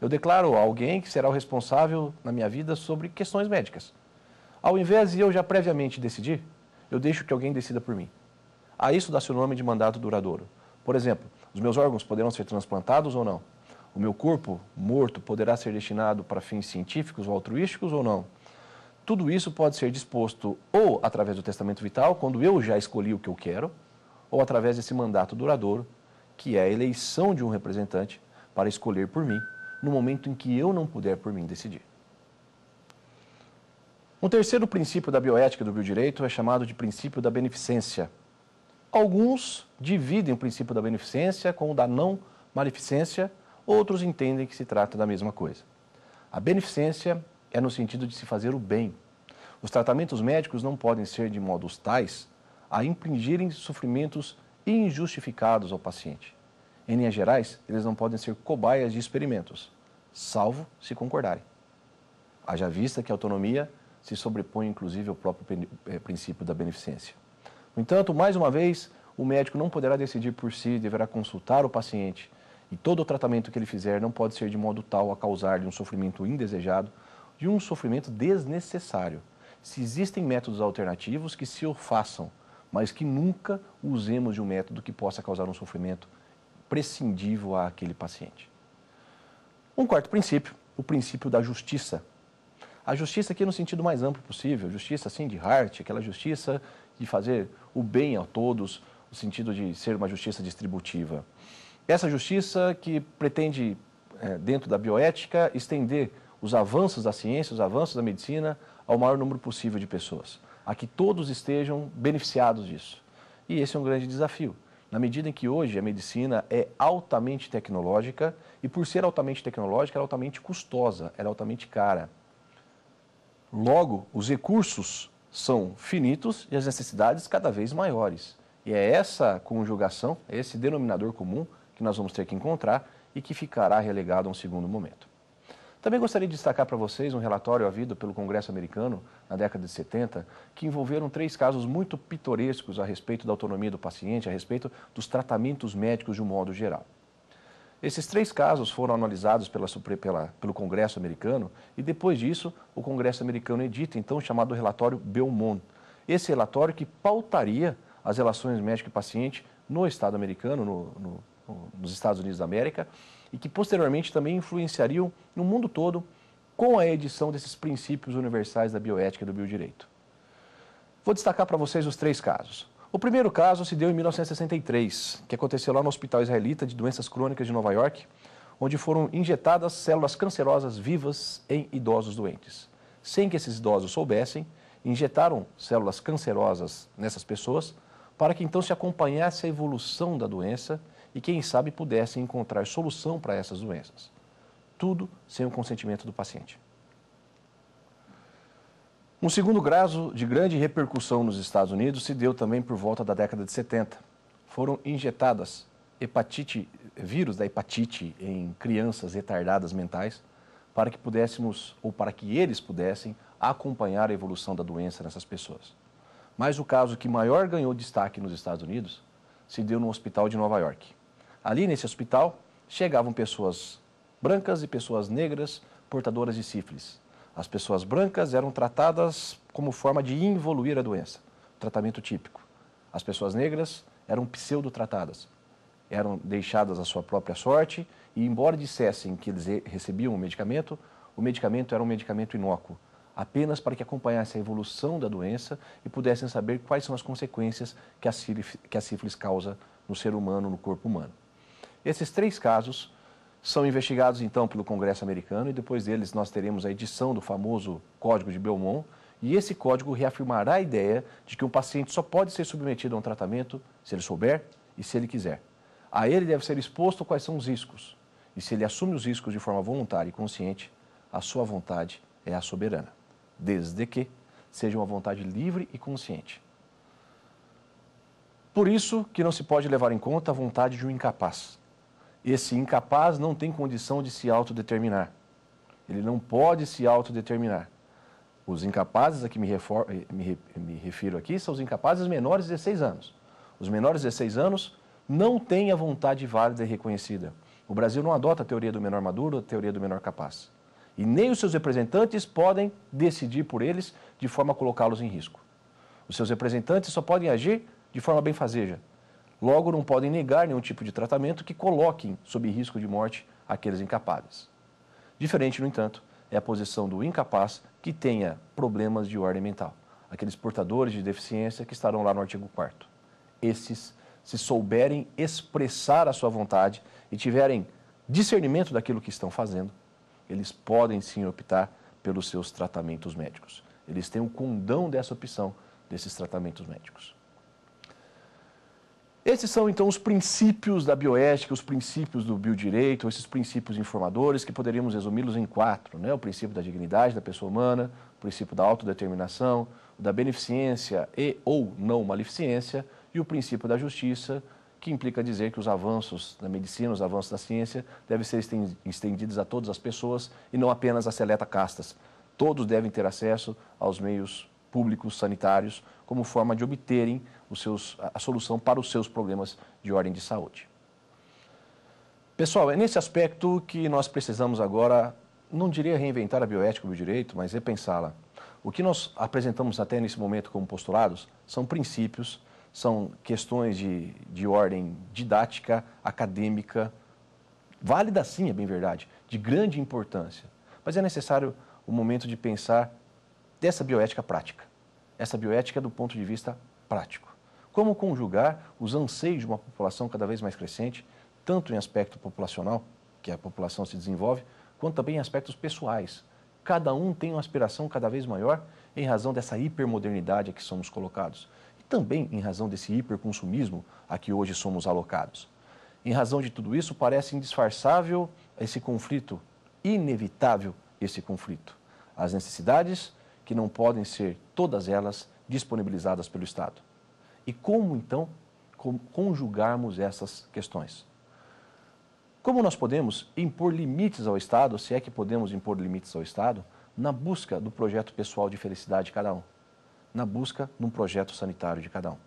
eu declaro alguém que será o responsável na minha vida sobre questões médicas. Ao invés de eu já previamente decidir, eu deixo que alguém decida por mim. A isso dá-se o nome de mandato duradouro. Por exemplo, os meus órgãos poderão ser transplantados ou não. O meu corpo morto poderá ser destinado para fins científicos ou altruísticos ou não. Tudo isso pode ser disposto ou através do testamento vital, quando eu já escolhi o que eu quero, ou através desse mandato duradouro, que é a eleição de um representante para escolher por mim no momento em que eu não puder por mim decidir. Um terceiro princípio da bioética do biodireito é chamado de princípio da beneficência. Alguns dividem o princípio da beneficência com o da não maleficência, outros entendem que se trata da mesma coisa. A beneficência é no sentido de se fazer o bem. Os tratamentos médicos não podem ser de modos tais a impingirem sofrimentos injustificados ao paciente. Em linhas gerais, eles não podem ser cobaias de experimentos, salvo se concordarem. Haja vista que a autonomia se sobrepõe, inclusive, ao próprio eh, princípio da beneficência. No entanto, mais uma vez, o médico não poderá decidir por si, deverá consultar o paciente, e todo o tratamento que ele fizer não pode ser de modo tal a causar-lhe um sofrimento indesejado, de um sofrimento desnecessário. Se existem métodos alternativos que se o façam, mas que nunca usemos de um método que possa causar um sofrimento prescindível àquele paciente. Um quarto princípio, o princípio da justiça. A justiça aqui no sentido mais amplo possível, justiça assim de Hart, aquela justiça de fazer o bem a todos, no sentido de ser uma justiça distributiva. Essa justiça que pretende, eh, dentro da bioética, estender os avanços da ciência, os avanços da medicina, ao maior número possível de pessoas, a que todos estejam beneficiados disso. E esse é um grande desafio na medida em que hoje a medicina é altamente tecnológica e, por ser altamente tecnológica, ela é altamente custosa, ela é altamente cara. Logo, os recursos são finitos e as necessidades cada vez maiores. E é essa conjugação, é esse denominador comum que nós vamos ter que encontrar e que ficará relegado a um segundo momento. Também gostaria de destacar para vocês um relatório havido pelo Congresso americano na década de 70, que envolveram três casos muito pitorescos a respeito da autonomia do paciente, a respeito dos tratamentos médicos de um modo geral. Esses três casos foram analisados pela, pela, pelo Congresso americano e, depois disso, o Congresso americano edita então o chamado relatório Belmont. Esse relatório que pautaria as relações médico paciente no Estado americano, no, no, nos Estados Unidos da América, e que posteriormente também influenciariam no mundo todo com a edição desses princípios universais da bioética e do biodireito. Vou destacar para vocês os três casos. O primeiro caso se deu em 1963, que aconteceu lá no Hospital Israelita de Doenças Crônicas de Nova York, onde foram injetadas células cancerosas vivas em idosos doentes. Sem que esses idosos soubessem, injetaram células cancerosas nessas pessoas para que então se acompanhasse a evolução da doença e, quem sabe, pudessem encontrar solução para essas doenças. Tudo sem o consentimento do paciente. Um segundo caso de grande repercussão nos Estados Unidos se deu também por volta da década de 70. Foram injetadas hepatite, vírus da hepatite em crianças retardadas mentais para que pudéssemos ou para que eles pudessem acompanhar a evolução da doença nessas pessoas. Mas o caso que maior ganhou destaque nos Estados Unidos se deu no hospital de Nova York. Ali nesse hospital chegavam pessoas brancas e pessoas negras portadoras de sífilis. As pessoas brancas eram tratadas como forma de involuir a doença, tratamento típico. As pessoas negras eram pseudotratadas, eram deixadas à sua própria sorte e, embora dissessem que eles recebiam o medicamento, o medicamento era um medicamento inócuo, apenas para que acompanhasse a evolução da doença e pudessem saber quais são as consequências que a sífilis causa no ser humano, no corpo humano. Esses três casos são investigados então pelo Congresso americano e depois deles nós teremos a edição do famoso Código de Belmont. E esse código reafirmará a ideia de que um paciente só pode ser submetido a um tratamento se ele souber e se ele quiser. A ele deve ser exposto quais são os riscos. E se ele assume os riscos de forma voluntária e consciente, a sua vontade é a soberana, desde que seja uma vontade livre e consciente. Por isso que não se pode levar em conta a vontade de um incapaz, esse incapaz não tem condição de se autodeterminar. Ele não pode se autodeterminar. Os incapazes a que me, refor... Eh, me, me refiro aqui são os incapazes menores de 16 anos. Os menores de 16 anos não têm a vontade válida e reconhecida. O Brasil não adota a teoria do menor maduro, a teoria do menor capaz. E nem os seus representantes podem decidir por eles de forma a colocá-los em risco. Os seus representantes só podem agir de forma benfazeja, Logo, não podem negar nenhum tipo de tratamento que coloquem sob risco de morte aqueles incapazes. Diferente, no entanto, é a posição do incapaz que tenha problemas de ordem mental, aqueles portadores de deficiência que estarão lá no artigo 4. Esses, se souberem expressar a sua vontade e tiverem discernimento daquilo que estão fazendo, eles podem sim optar pelos seus tratamentos médicos. Eles têm o um condão dessa opção desses tratamentos médicos. Esses são, então, os princípios da bioética, os princípios do biodireito, esses princípios informadores, que poderíamos resumi-los em quatro: né? o princípio da dignidade da pessoa humana, o princípio da autodeterminação, da beneficência e ou não maleficência, e o princípio da justiça, que implica dizer que os avanços da medicina, os avanços da ciência, devem ser estendidos a todas as pessoas e não apenas a seleta castas. Todos devem ter acesso aos meios públicos sanitários como forma de obterem seus, a solução para os seus problemas de ordem de saúde. Pessoal, é nesse aspecto que nós precisamos agora, não diria reinventar a bioética e o direito, mas repensá-la. O que nós apresentamos até nesse momento como postulados são princípios, são questões de, de ordem didática, acadêmica, válida sim, é bem verdade, de grande importância. Mas é necessário o momento de pensar dessa bioética prática. Essa bioética é do ponto de vista prático. Como conjugar os anseios de uma população cada vez mais crescente, tanto em aspecto populacional, que a população se desenvolve, quanto também em aspectos pessoais. Cada um tem uma aspiração cada vez maior em razão dessa hipermodernidade a que somos colocados e também em razão desse hiperconsumismo a que hoje somos alocados. Em razão de tudo isso, parece indisfarçável esse conflito, inevitável esse conflito. As necessidades que não podem ser todas elas disponibilizadas pelo Estado. E como então conjugarmos essas questões? Como nós podemos impor limites ao Estado, se é que podemos impor limites ao Estado, na busca do projeto pessoal de felicidade de cada um, na busca de um projeto sanitário de cada um?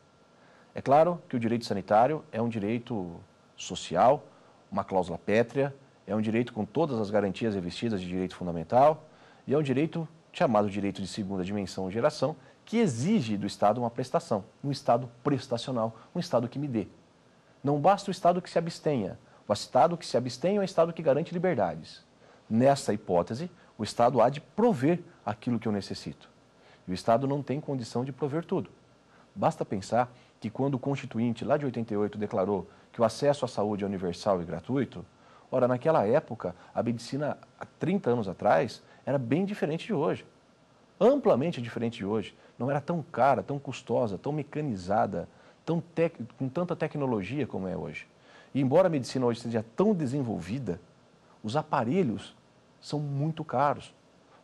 É claro que o direito sanitário é um direito social, uma cláusula pétrea, é um direito com todas as garantias revestidas de direito fundamental e é um direito chamado direito de segunda dimensão ou geração, que exige do Estado uma prestação, um Estado prestacional, um Estado que me dê. Não basta o Estado que se abstenha. O Estado que se abstenha é um Estado que garante liberdades. Nessa hipótese, o Estado há de prover aquilo que eu necessito. E o Estado não tem condição de prover tudo. Basta pensar que quando o Constituinte, lá de 88, declarou que o acesso à saúde é universal e gratuito, ora, naquela época, a medicina, há 30 anos atrás, era bem diferente de hoje. Amplamente diferente de hoje. Não era tão cara, tão custosa, tão mecanizada, tão tec... com tanta tecnologia como é hoje. E embora a medicina hoje seja tão desenvolvida, os aparelhos são muito caros.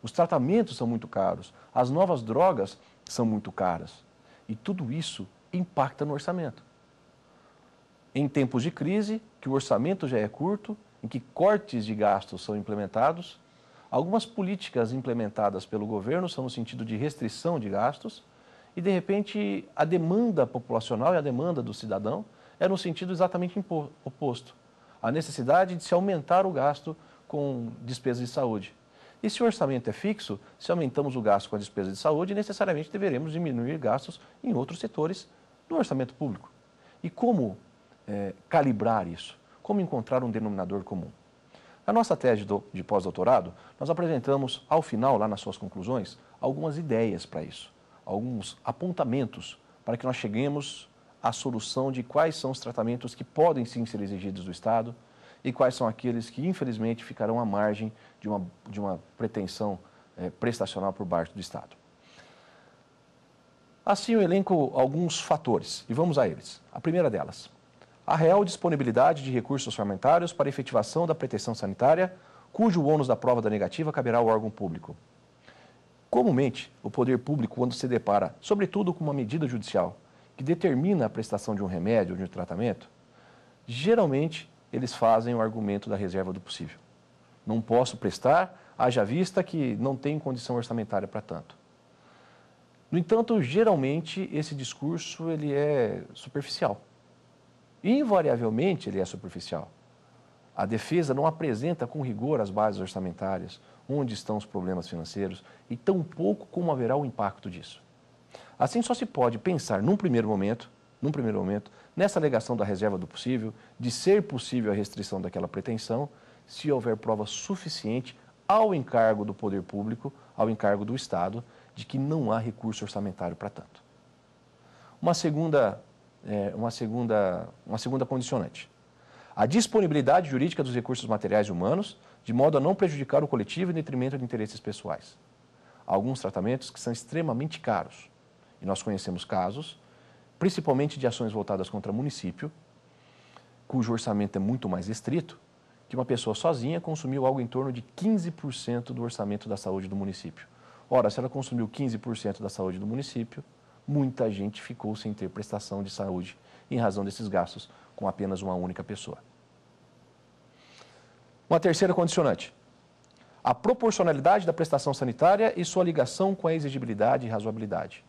Os tratamentos são muito caros. As novas drogas são muito caras. E tudo isso impacta no orçamento. Em tempos de crise, que o orçamento já é curto, em que cortes de gastos são implementados, Algumas políticas implementadas pelo governo são no sentido de restrição de gastos e, de repente, a demanda populacional e a demanda do cidadão é no sentido exatamente oposto. A necessidade de se aumentar o gasto com despesas de saúde. E se o orçamento é fixo, se aumentamos o gasto com a despesa de saúde, necessariamente deveremos diminuir gastos em outros setores do orçamento público. E como é, calibrar isso? Como encontrar um denominador comum? Na nossa tese de pós-doutorado, nós apresentamos, ao final, lá nas suas conclusões, algumas ideias para isso, alguns apontamentos para que nós cheguemos à solução de quais são os tratamentos que podem sim ser exigidos do Estado e quais são aqueles que, infelizmente, ficarão à margem de uma, de uma pretensão é, prestacional por parte do Estado. Assim, eu elenco alguns fatores e vamos a eles. A primeira delas, a real disponibilidade de recursos orçamentários para efetivação da pretensão sanitária, cujo ônus da prova da negativa caberá ao órgão público. Comumente, o poder público, quando se depara, sobretudo com uma medida judicial que determina a prestação de um remédio ou de um tratamento, geralmente eles fazem o argumento da reserva do possível. Não posso prestar, haja vista que não tem condição orçamentária para tanto. No entanto, geralmente esse discurso ele é superficial invariavelmente ele é superficial. A defesa não apresenta com rigor as bases orçamentárias, onde estão os problemas financeiros e tampouco como haverá o impacto disso. Assim só se pode pensar num primeiro momento, num primeiro momento, nessa alegação da reserva do possível, de ser possível a restrição daquela pretensão, se houver prova suficiente ao encargo do poder público, ao encargo do Estado, de que não há recurso orçamentário para tanto. Uma segunda é, uma, segunda, uma segunda condicionante. A disponibilidade jurídica dos recursos materiais humanos, de modo a não prejudicar o coletivo em detrimento de interesses pessoais. alguns tratamentos que são extremamente caros. E nós conhecemos casos, principalmente de ações voltadas contra município, cujo orçamento é muito mais estrito, que uma pessoa sozinha consumiu algo em torno de 15% do orçamento da saúde do município. Ora, se ela consumiu 15% da saúde do município, muita gente ficou sem ter prestação de saúde em razão desses gastos com apenas uma única pessoa. Uma terceira condicionante: a proporcionalidade da prestação sanitária e sua ligação com a exigibilidade e razoabilidade.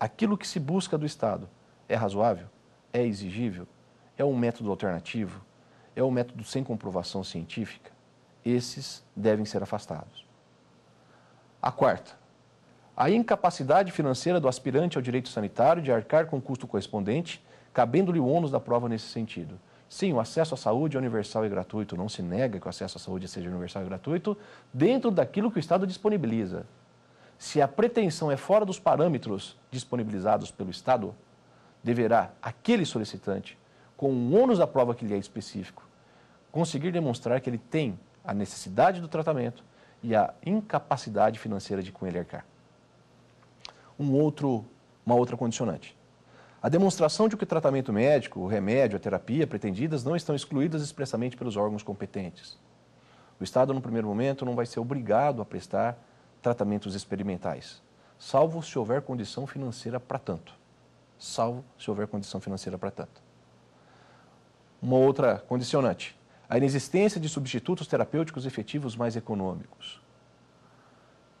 Aquilo que se busca do Estado é razoável? É exigível? É um método alternativo? É um método sem comprovação científica? Esses devem ser afastados. A quarta, a incapacidade financeira do aspirante ao direito sanitário de arcar com o custo correspondente, cabendo-lhe o ônus da prova nesse sentido. Sim, o acesso à saúde é universal e gratuito, não se nega que o acesso à saúde seja universal e gratuito, dentro daquilo que o Estado disponibiliza. Se a pretensão é fora dos parâmetros disponibilizados pelo Estado, deverá aquele solicitante, com o ônus da prova que lhe é específico, conseguir demonstrar que ele tem a necessidade do tratamento e a incapacidade financeira de com ele arcar um outro, uma outra condicionante. A demonstração de que o tratamento médico, o remédio, a terapia pretendidas não estão excluídas expressamente pelos órgãos competentes. O Estado, no primeiro momento, não vai ser obrigado a prestar tratamentos experimentais, salvo se houver condição financeira para tanto. Salvo se houver condição financeira para tanto. Uma outra condicionante: a inexistência de substitutos terapêuticos efetivos mais econômicos.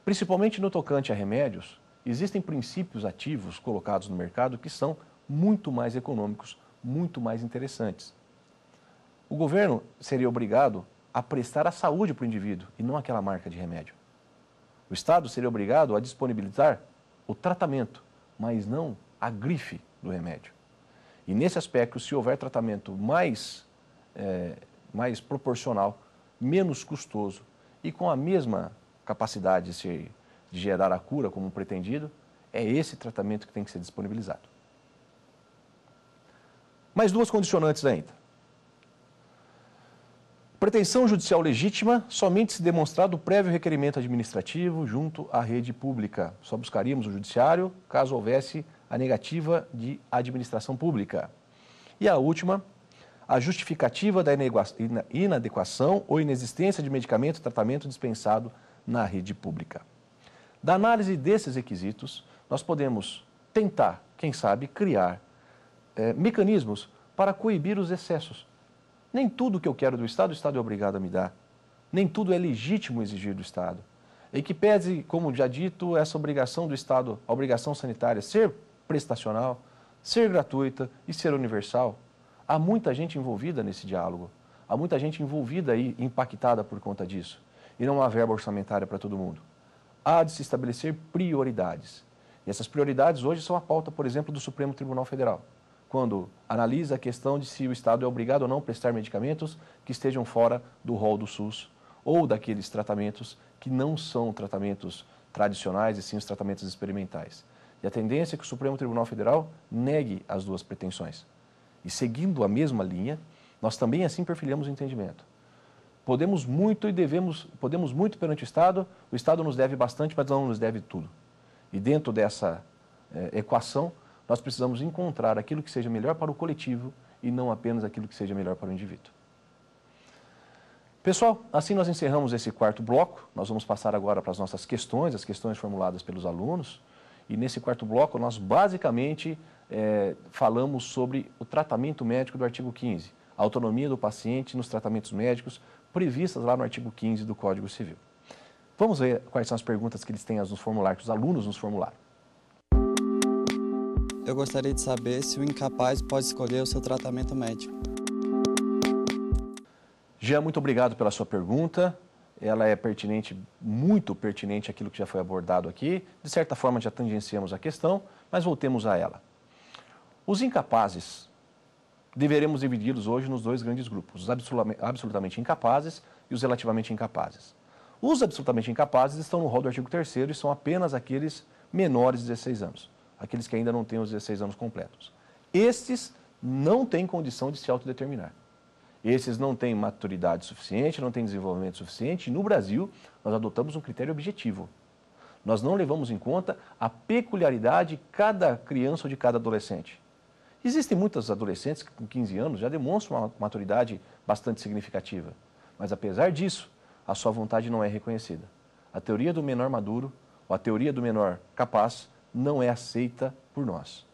Principalmente no tocante a remédios, existem princípios ativos colocados no mercado que são muito mais econômicos, muito mais interessantes. O governo seria obrigado a prestar a saúde para o indivíduo e não aquela marca de remédio. O Estado seria obrigado a disponibilizar o tratamento, mas não a grife do remédio. E nesse aspecto, se houver tratamento mais, é, mais proporcional, menos custoso e com a mesma capacidade de ser de gerar a cura como pretendido, é esse tratamento que tem que ser disponibilizado. Mais duas condicionantes ainda. Pretensão judicial legítima somente se demonstrado prévio requerimento administrativo junto à rede pública. Só buscaríamos o judiciário caso houvesse a negativa de administração pública. E a última, a justificativa da inadequação ou inexistência de medicamento e tratamento dispensado na rede pública. Da análise desses requisitos, nós podemos tentar, quem sabe, criar é, mecanismos para coibir os excessos. Nem tudo que eu quero do Estado, o Estado é obrigado a me dar. Nem tudo é legítimo exigir do Estado. E que pese, como já dito, essa obrigação do Estado, a obrigação sanitária, ser prestacional, ser gratuita e ser universal, há muita gente envolvida nesse diálogo. Há muita gente envolvida e impactada por conta disso. E não há verba orçamentária para todo mundo há de se estabelecer prioridades. E essas prioridades hoje são a pauta, por exemplo, do Supremo Tribunal Federal, quando analisa a questão de se o Estado é obrigado ou não a prestar medicamentos que estejam fora do rol do SUS ou daqueles tratamentos que não são tratamentos tradicionais e sim os tratamentos experimentais. E a tendência é que o Supremo Tribunal Federal negue as duas pretensões. E seguindo a mesma linha, nós também assim perfilhamos o entendimento podemos muito e devemos, podemos muito perante o Estado, o Estado nos deve bastante, mas não nos deve tudo. E dentro dessa é, equação, nós precisamos encontrar aquilo que seja melhor para o coletivo e não apenas aquilo que seja melhor para o indivíduo. Pessoal, assim nós encerramos esse quarto bloco. Nós vamos passar agora para as nossas questões, as questões formuladas pelos alunos. E nesse quarto bloco, nós basicamente é, falamos sobre o tratamento médico do artigo 15, a autonomia do paciente nos tratamentos médicos, previstas lá no artigo 15 do Código Civil. Vamos ver quais são as perguntas que eles têm nos formulários, que os alunos nos formularam. Eu gostaria de saber se o incapaz pode escolher o seu tratamento médico. Jean, muito obrigado pela sua pergunta. Ela é pertinente, muito pertinente àquilo que já foi abordado aqui. De certa forma, já tangenciamos a questão, mas voltemos a ela. Os incapazes deveremos dividi-los hoje nos dois grandes grupos, os absolutamente incapazes e os relativamente incapazes. Os absolutamente incapazes estão no rol do artigo 3 e são apenas aqueles menores de 16 anos, aqueles que ainda não têm os 16 anos completos. Estes não têm condição de se autodeterminar. Esses não têm maturidade suficiente, não têm desenvolvimento suficiente. E no Brasil, nós adotamos um critério objetivo. Nós não levamos em conta a peculiaridade de cada criança ou de cada adolescente. Existem muitas adolescentes que com 15 anos já demonstram uma maturidade bastante significativa, mas apesar disso, a sua vontade não é reconhecida. A teoria do menor maduro ou a teoria do menor capaz não é aceita por nós.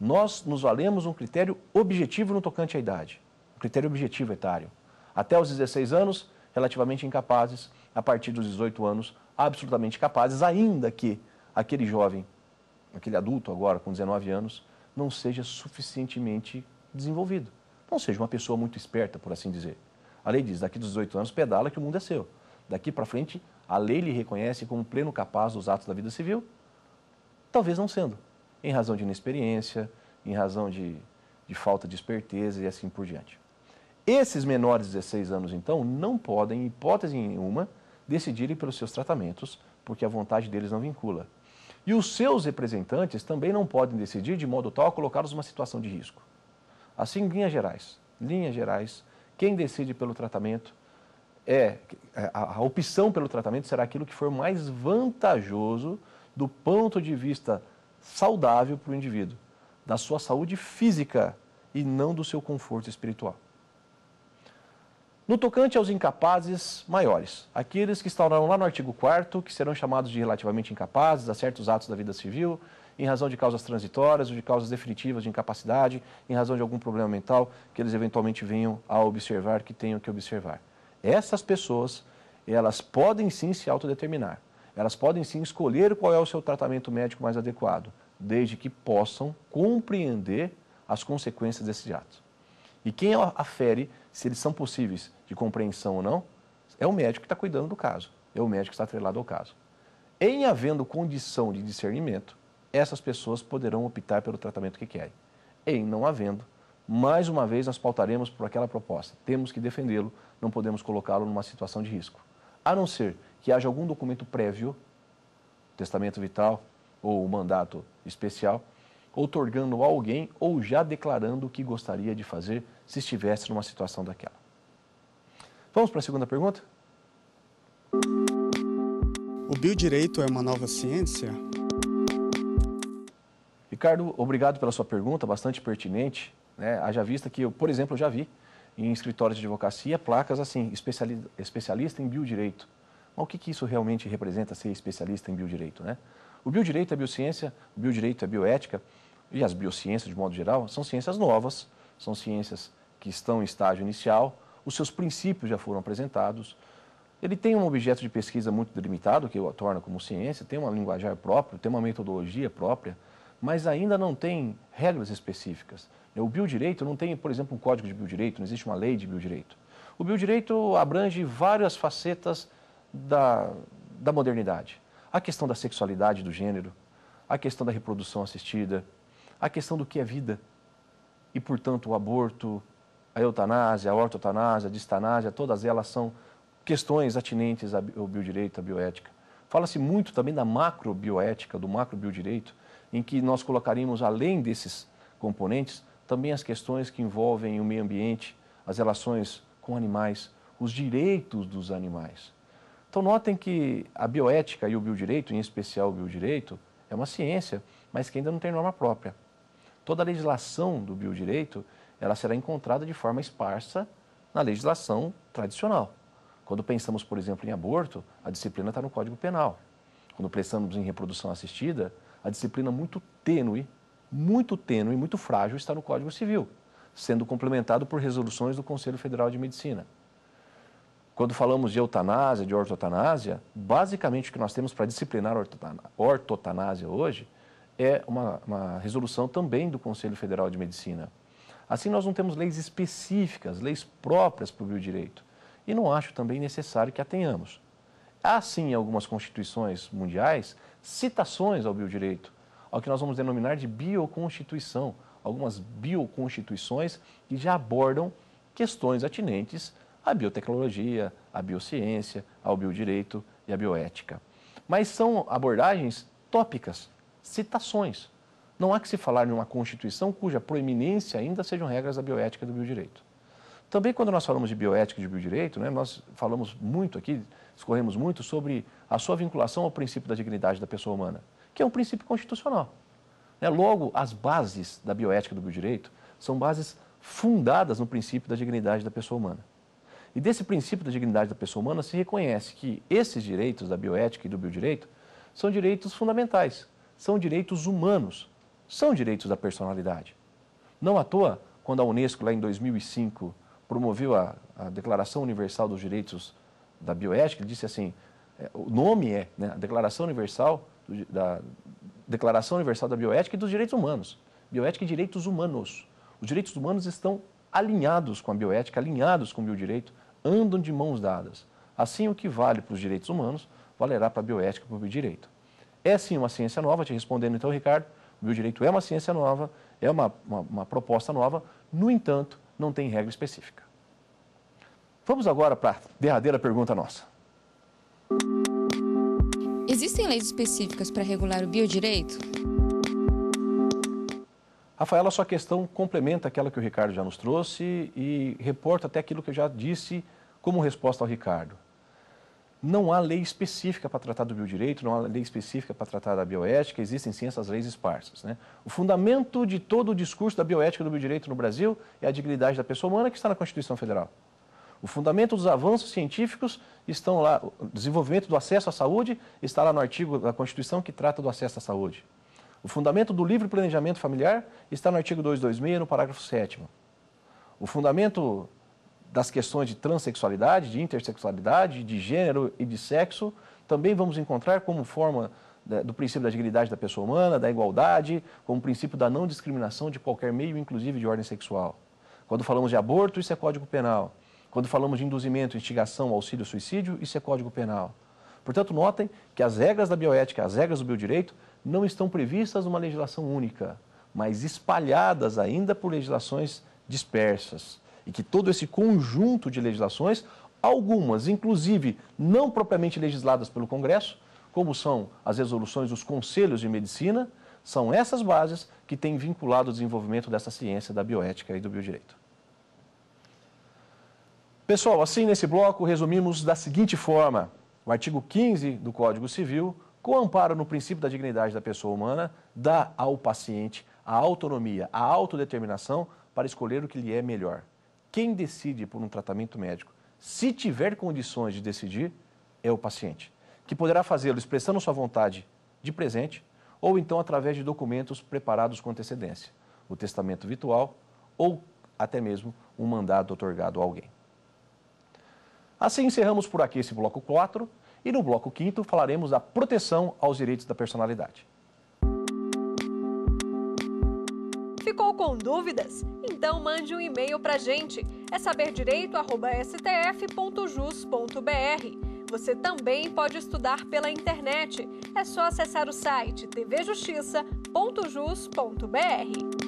Nós nos valemos um critério objetivo no tocante à idade, um critério objetivo etário. Até os 16 anos, relativamente incapazes, a partir dos 18 anos, absolutamente capazes, ainda que aquele jovem, aquele adulto agora com 19 anos, não seja suficientemente desenvolvido. Não seja uma pessoa muito esperta, por assim dizer. A lei diz: daqui dos 18 anos, pedala que o mundo é seu. Daqui para frente, a lei lhe reconhece como pleno capaz dos atos da vida civil, talvez não sendo, em razão de inexperiência, em razão de, de falta de esperteza e assim por diante. Esses menores de 16 anos, então, não podem, em hipótese nenhuma, decidirem pelos seus tratamentos, porque a vontade deles não vincula. E os seus representantes também não podem decidir de modo tal a colocá-los numa situação de risco. Assim, linhas gerais. Linhas gerais, quem decide pelo tratamento é, é a, a opção pelo tratamento será aquilo que for mais vantajoso do ponto de vista saudável para o indivíduo, da sua saúde física e não do seu conforto espiritual. No tocante aos incapazes maiores, aqueles que instaurarão lá no artigo 4 que serão chamados de relativamente incapazes a certos atos da vida civil, em razão de causas transitórias ou de causas definitivas de incapacidade, em razão de algum problema mental que eles eventualmente venham a observar que tenham que observar. Essas pessoas, elas podem sim se autodeterminar. Elas podem sim escolher qual é o seu tratamento médico mais adequado, desde que possam compreender as consequências desse ato. E quem afere se eles são possíveis de compreensão ou não, é o médico que está cuidando do caso, é o médico que está atrelado ao caso. Em havendo condição de discernimento, essas pessoas poderão optar pelo tratamento que querem. Em não havendo, mais uma vez nós pautaremos por aquela proposta. Temos que defendê-lo, não podemos colocá-lo numa situação de risco. A não ser que haja algum documento prévio, testamento vital ou mandato especial, outorgando a alguém ou já declarando o que gostaria de fazer se estivesse numa situação daquela. Vamos para a segunda pergunta? O biodireito é uma nova ciência? Ricardo, obrigado pela sua pergunta, bastante pertinente. Né? Haja vista que eu, por exemplo, eu já vi em escritórios de advocacia placas assim, especiali especialista em biodireito. Mas o que, que isso realmente representa ser especialista em biodireito? Né? O biodireito é biociência, o biodireito é bioética e as biociências, de modo geral, são ciências novas, são ciências que estão em estágio inicial, os seus princípios já foram apresentados. Ele tem um objeto de pesquisa muito delimitado, que o torna como ciência, tem uma linguajar própria, tem uma metodologia própria, mas ainda não tem regras específicas. O biodireito não tem, por exemplo, um código de biodireito, não existe uma lei de biodireito. O biodireito abrange várias facetas da, da modernidade. A questão da sexualidade do gênero, a questão da reprodução assistida, a questão do que é vida e, portanto, o aborto, a eutanásia, a ortotanásia, a distanásia, todas elas são questões atinentes ao biodireito, à bioética. Fala-se muito também da macrobioética, do macrobiodireito, em que nós colocaríamos, além desses componentes, também as questões que envolvem o meio ambiente, as relações com animais, os direitos dos animais. Então, notem que a bioética e o biodireito, em especial o biodireito, é uma ciência, mas que ainda não tem norma própria. Toda a legislação do biodireito ela será encontrada de forma esparsa na legislação tradicional. Quando pensamos, por exemplo, em aborto, a disciplina está no Código Penal. Quando pensamos em reprodução assistida, a disciplina muito tênue, muito tênue, muito frágil está no Código Civil, sendo complementado por resoluções do Conselho Federal de Medicina. Quando falamos de eutanásia, de ortotanásia, basicamente o que nós temos para disciplinar a ortotanásia hoje é uma, uma resolução também do Conselho Federal de Medicina, Assim, nós não temos leis específicas, leis próprias para o biodireito. E não acho também necessário que a tenhamos. Há, sim, em algumas constituições mundiais, citações ao biodireito, ao que nós vamos denominar de bioconstituição. Algumas bioconstituições que já abordam questões atinentes à biotecnologia, à biociência, ao biodireito e à bioética. Mas são abordagens tópicas, citações não há que se falar uma Constituição cuja proeminência ainda sejam regras da bioética e do biodireito. Também quando nós falamos de bioética e de biodireito, né, nós falamos muito aqui, discorremos muito sobre a sua vinculação ao princípio da dignidade da pessoa humana, que é um princípio constitucional. Né? Logo, as bases da bioética e do biodireito são bases fundadas no princípio da dignidade da pessoa humana. E desse princípio da dignidade da pessoa humana se reconhece que esses direitos da bioética e do biodireito são direitos fundamentais, são direitos humanos, são direitos da personalidade. Não à toa, quando a Unesco, lá em 2005, promoveu a, a Declaração Universal dos Direitos da Bioética, disse assim, é, o nome é né, a Declaração Universal da Declaração Universal da Bioética e dos Direitos Humanos. Bioética e direitos humanos. Os direitos humanos estão alinhados com a bioética, alinhados com o biodireito, andam de mãos dadas. Assim, o que vale para os direitos humanos valerá para a bioética e para o biodireito. É sim uma ciência nova, te respondendo então, Ricardo, o biodireito é uma ciência nova, é uma, uma, uma proposta nova, no entanto, não tem regra específica. Vamos agora para a derradeira pergunta nossa. Existem leis específicas para regular o biodireito? Rafaela, sua questão complementa aquela que o Ricardo já nos trouxe e reporta até aquilo que eu já disse como resposta ao Ricardo não há lei específica para tratar do biodireito, não há lei específica para tratar da bioética, existem sim essas leis esparsas. Né? O fundamento de todo o discurso da bioética e do biodireito no Brasil é a dignidade da pessoa humana que está na Constituição Federal. O fundamento dos avanços científicos estão lá, o desenvolvimento do acesso à saúde está lá no artigo da Constituição que trata do acesso à saúde. O fundamento do livre planejamento familiar está no artigo 226, no parágrafo 7 o fundamento das questões de transexualidade, de intersexualidade, de gênero e de sexo, também vamos encontrar como forma né, do princípio da dignidade da pessoa humana, da igualdade, como princípio da não discriminação de qualquer meio, inclusive de ordem sexual. Quando falamos de aborto, isso é Código Penal. Quando falamos de induzimento, instigação, auxílio, suicídio, isso é Código Penal. Portanto, notem que as regras da bioética, as regras do biodireito, não estão previstas numa legislação única, mas espalhadas ainda por legislações dispersas e que todo esse conjunto de legislações, algumas inclusive não propriamente legisladas pelo Congresso, como são as resoluções dos conselhos de medicina, são essas bases que têm vinculado o desenvolvimento dessa ciência da bioética e do biodireito. Pessoal, assim nesse bloco resumimos da seguinte forma: o artigo 15 do Código Civil, com amparo no princípio da dignidade da pessoa humana, dá ao paciente a autonomia, a autodeterminação para escolher o que lhe é melhor quem decide por um tratamento médico, se tiver condições de decidir, é o paciente, que poderá fazê-lo expressando sua vontade de presente ou então através de documentos preparados com antecedência, o testamento virtual ou até mesmo um mandado otorgado a alguém. Assim encerramos por aqui esse bloco 4 e no bloco 5 falaremos da proteção aos direitos da personalidade. Ficou com dúvidas? Então mande um e-mail para gente. É saberdireito@stf.jus.br. Você também pode estudar pela internet. É só acessar o site tvjustiça.jus.br.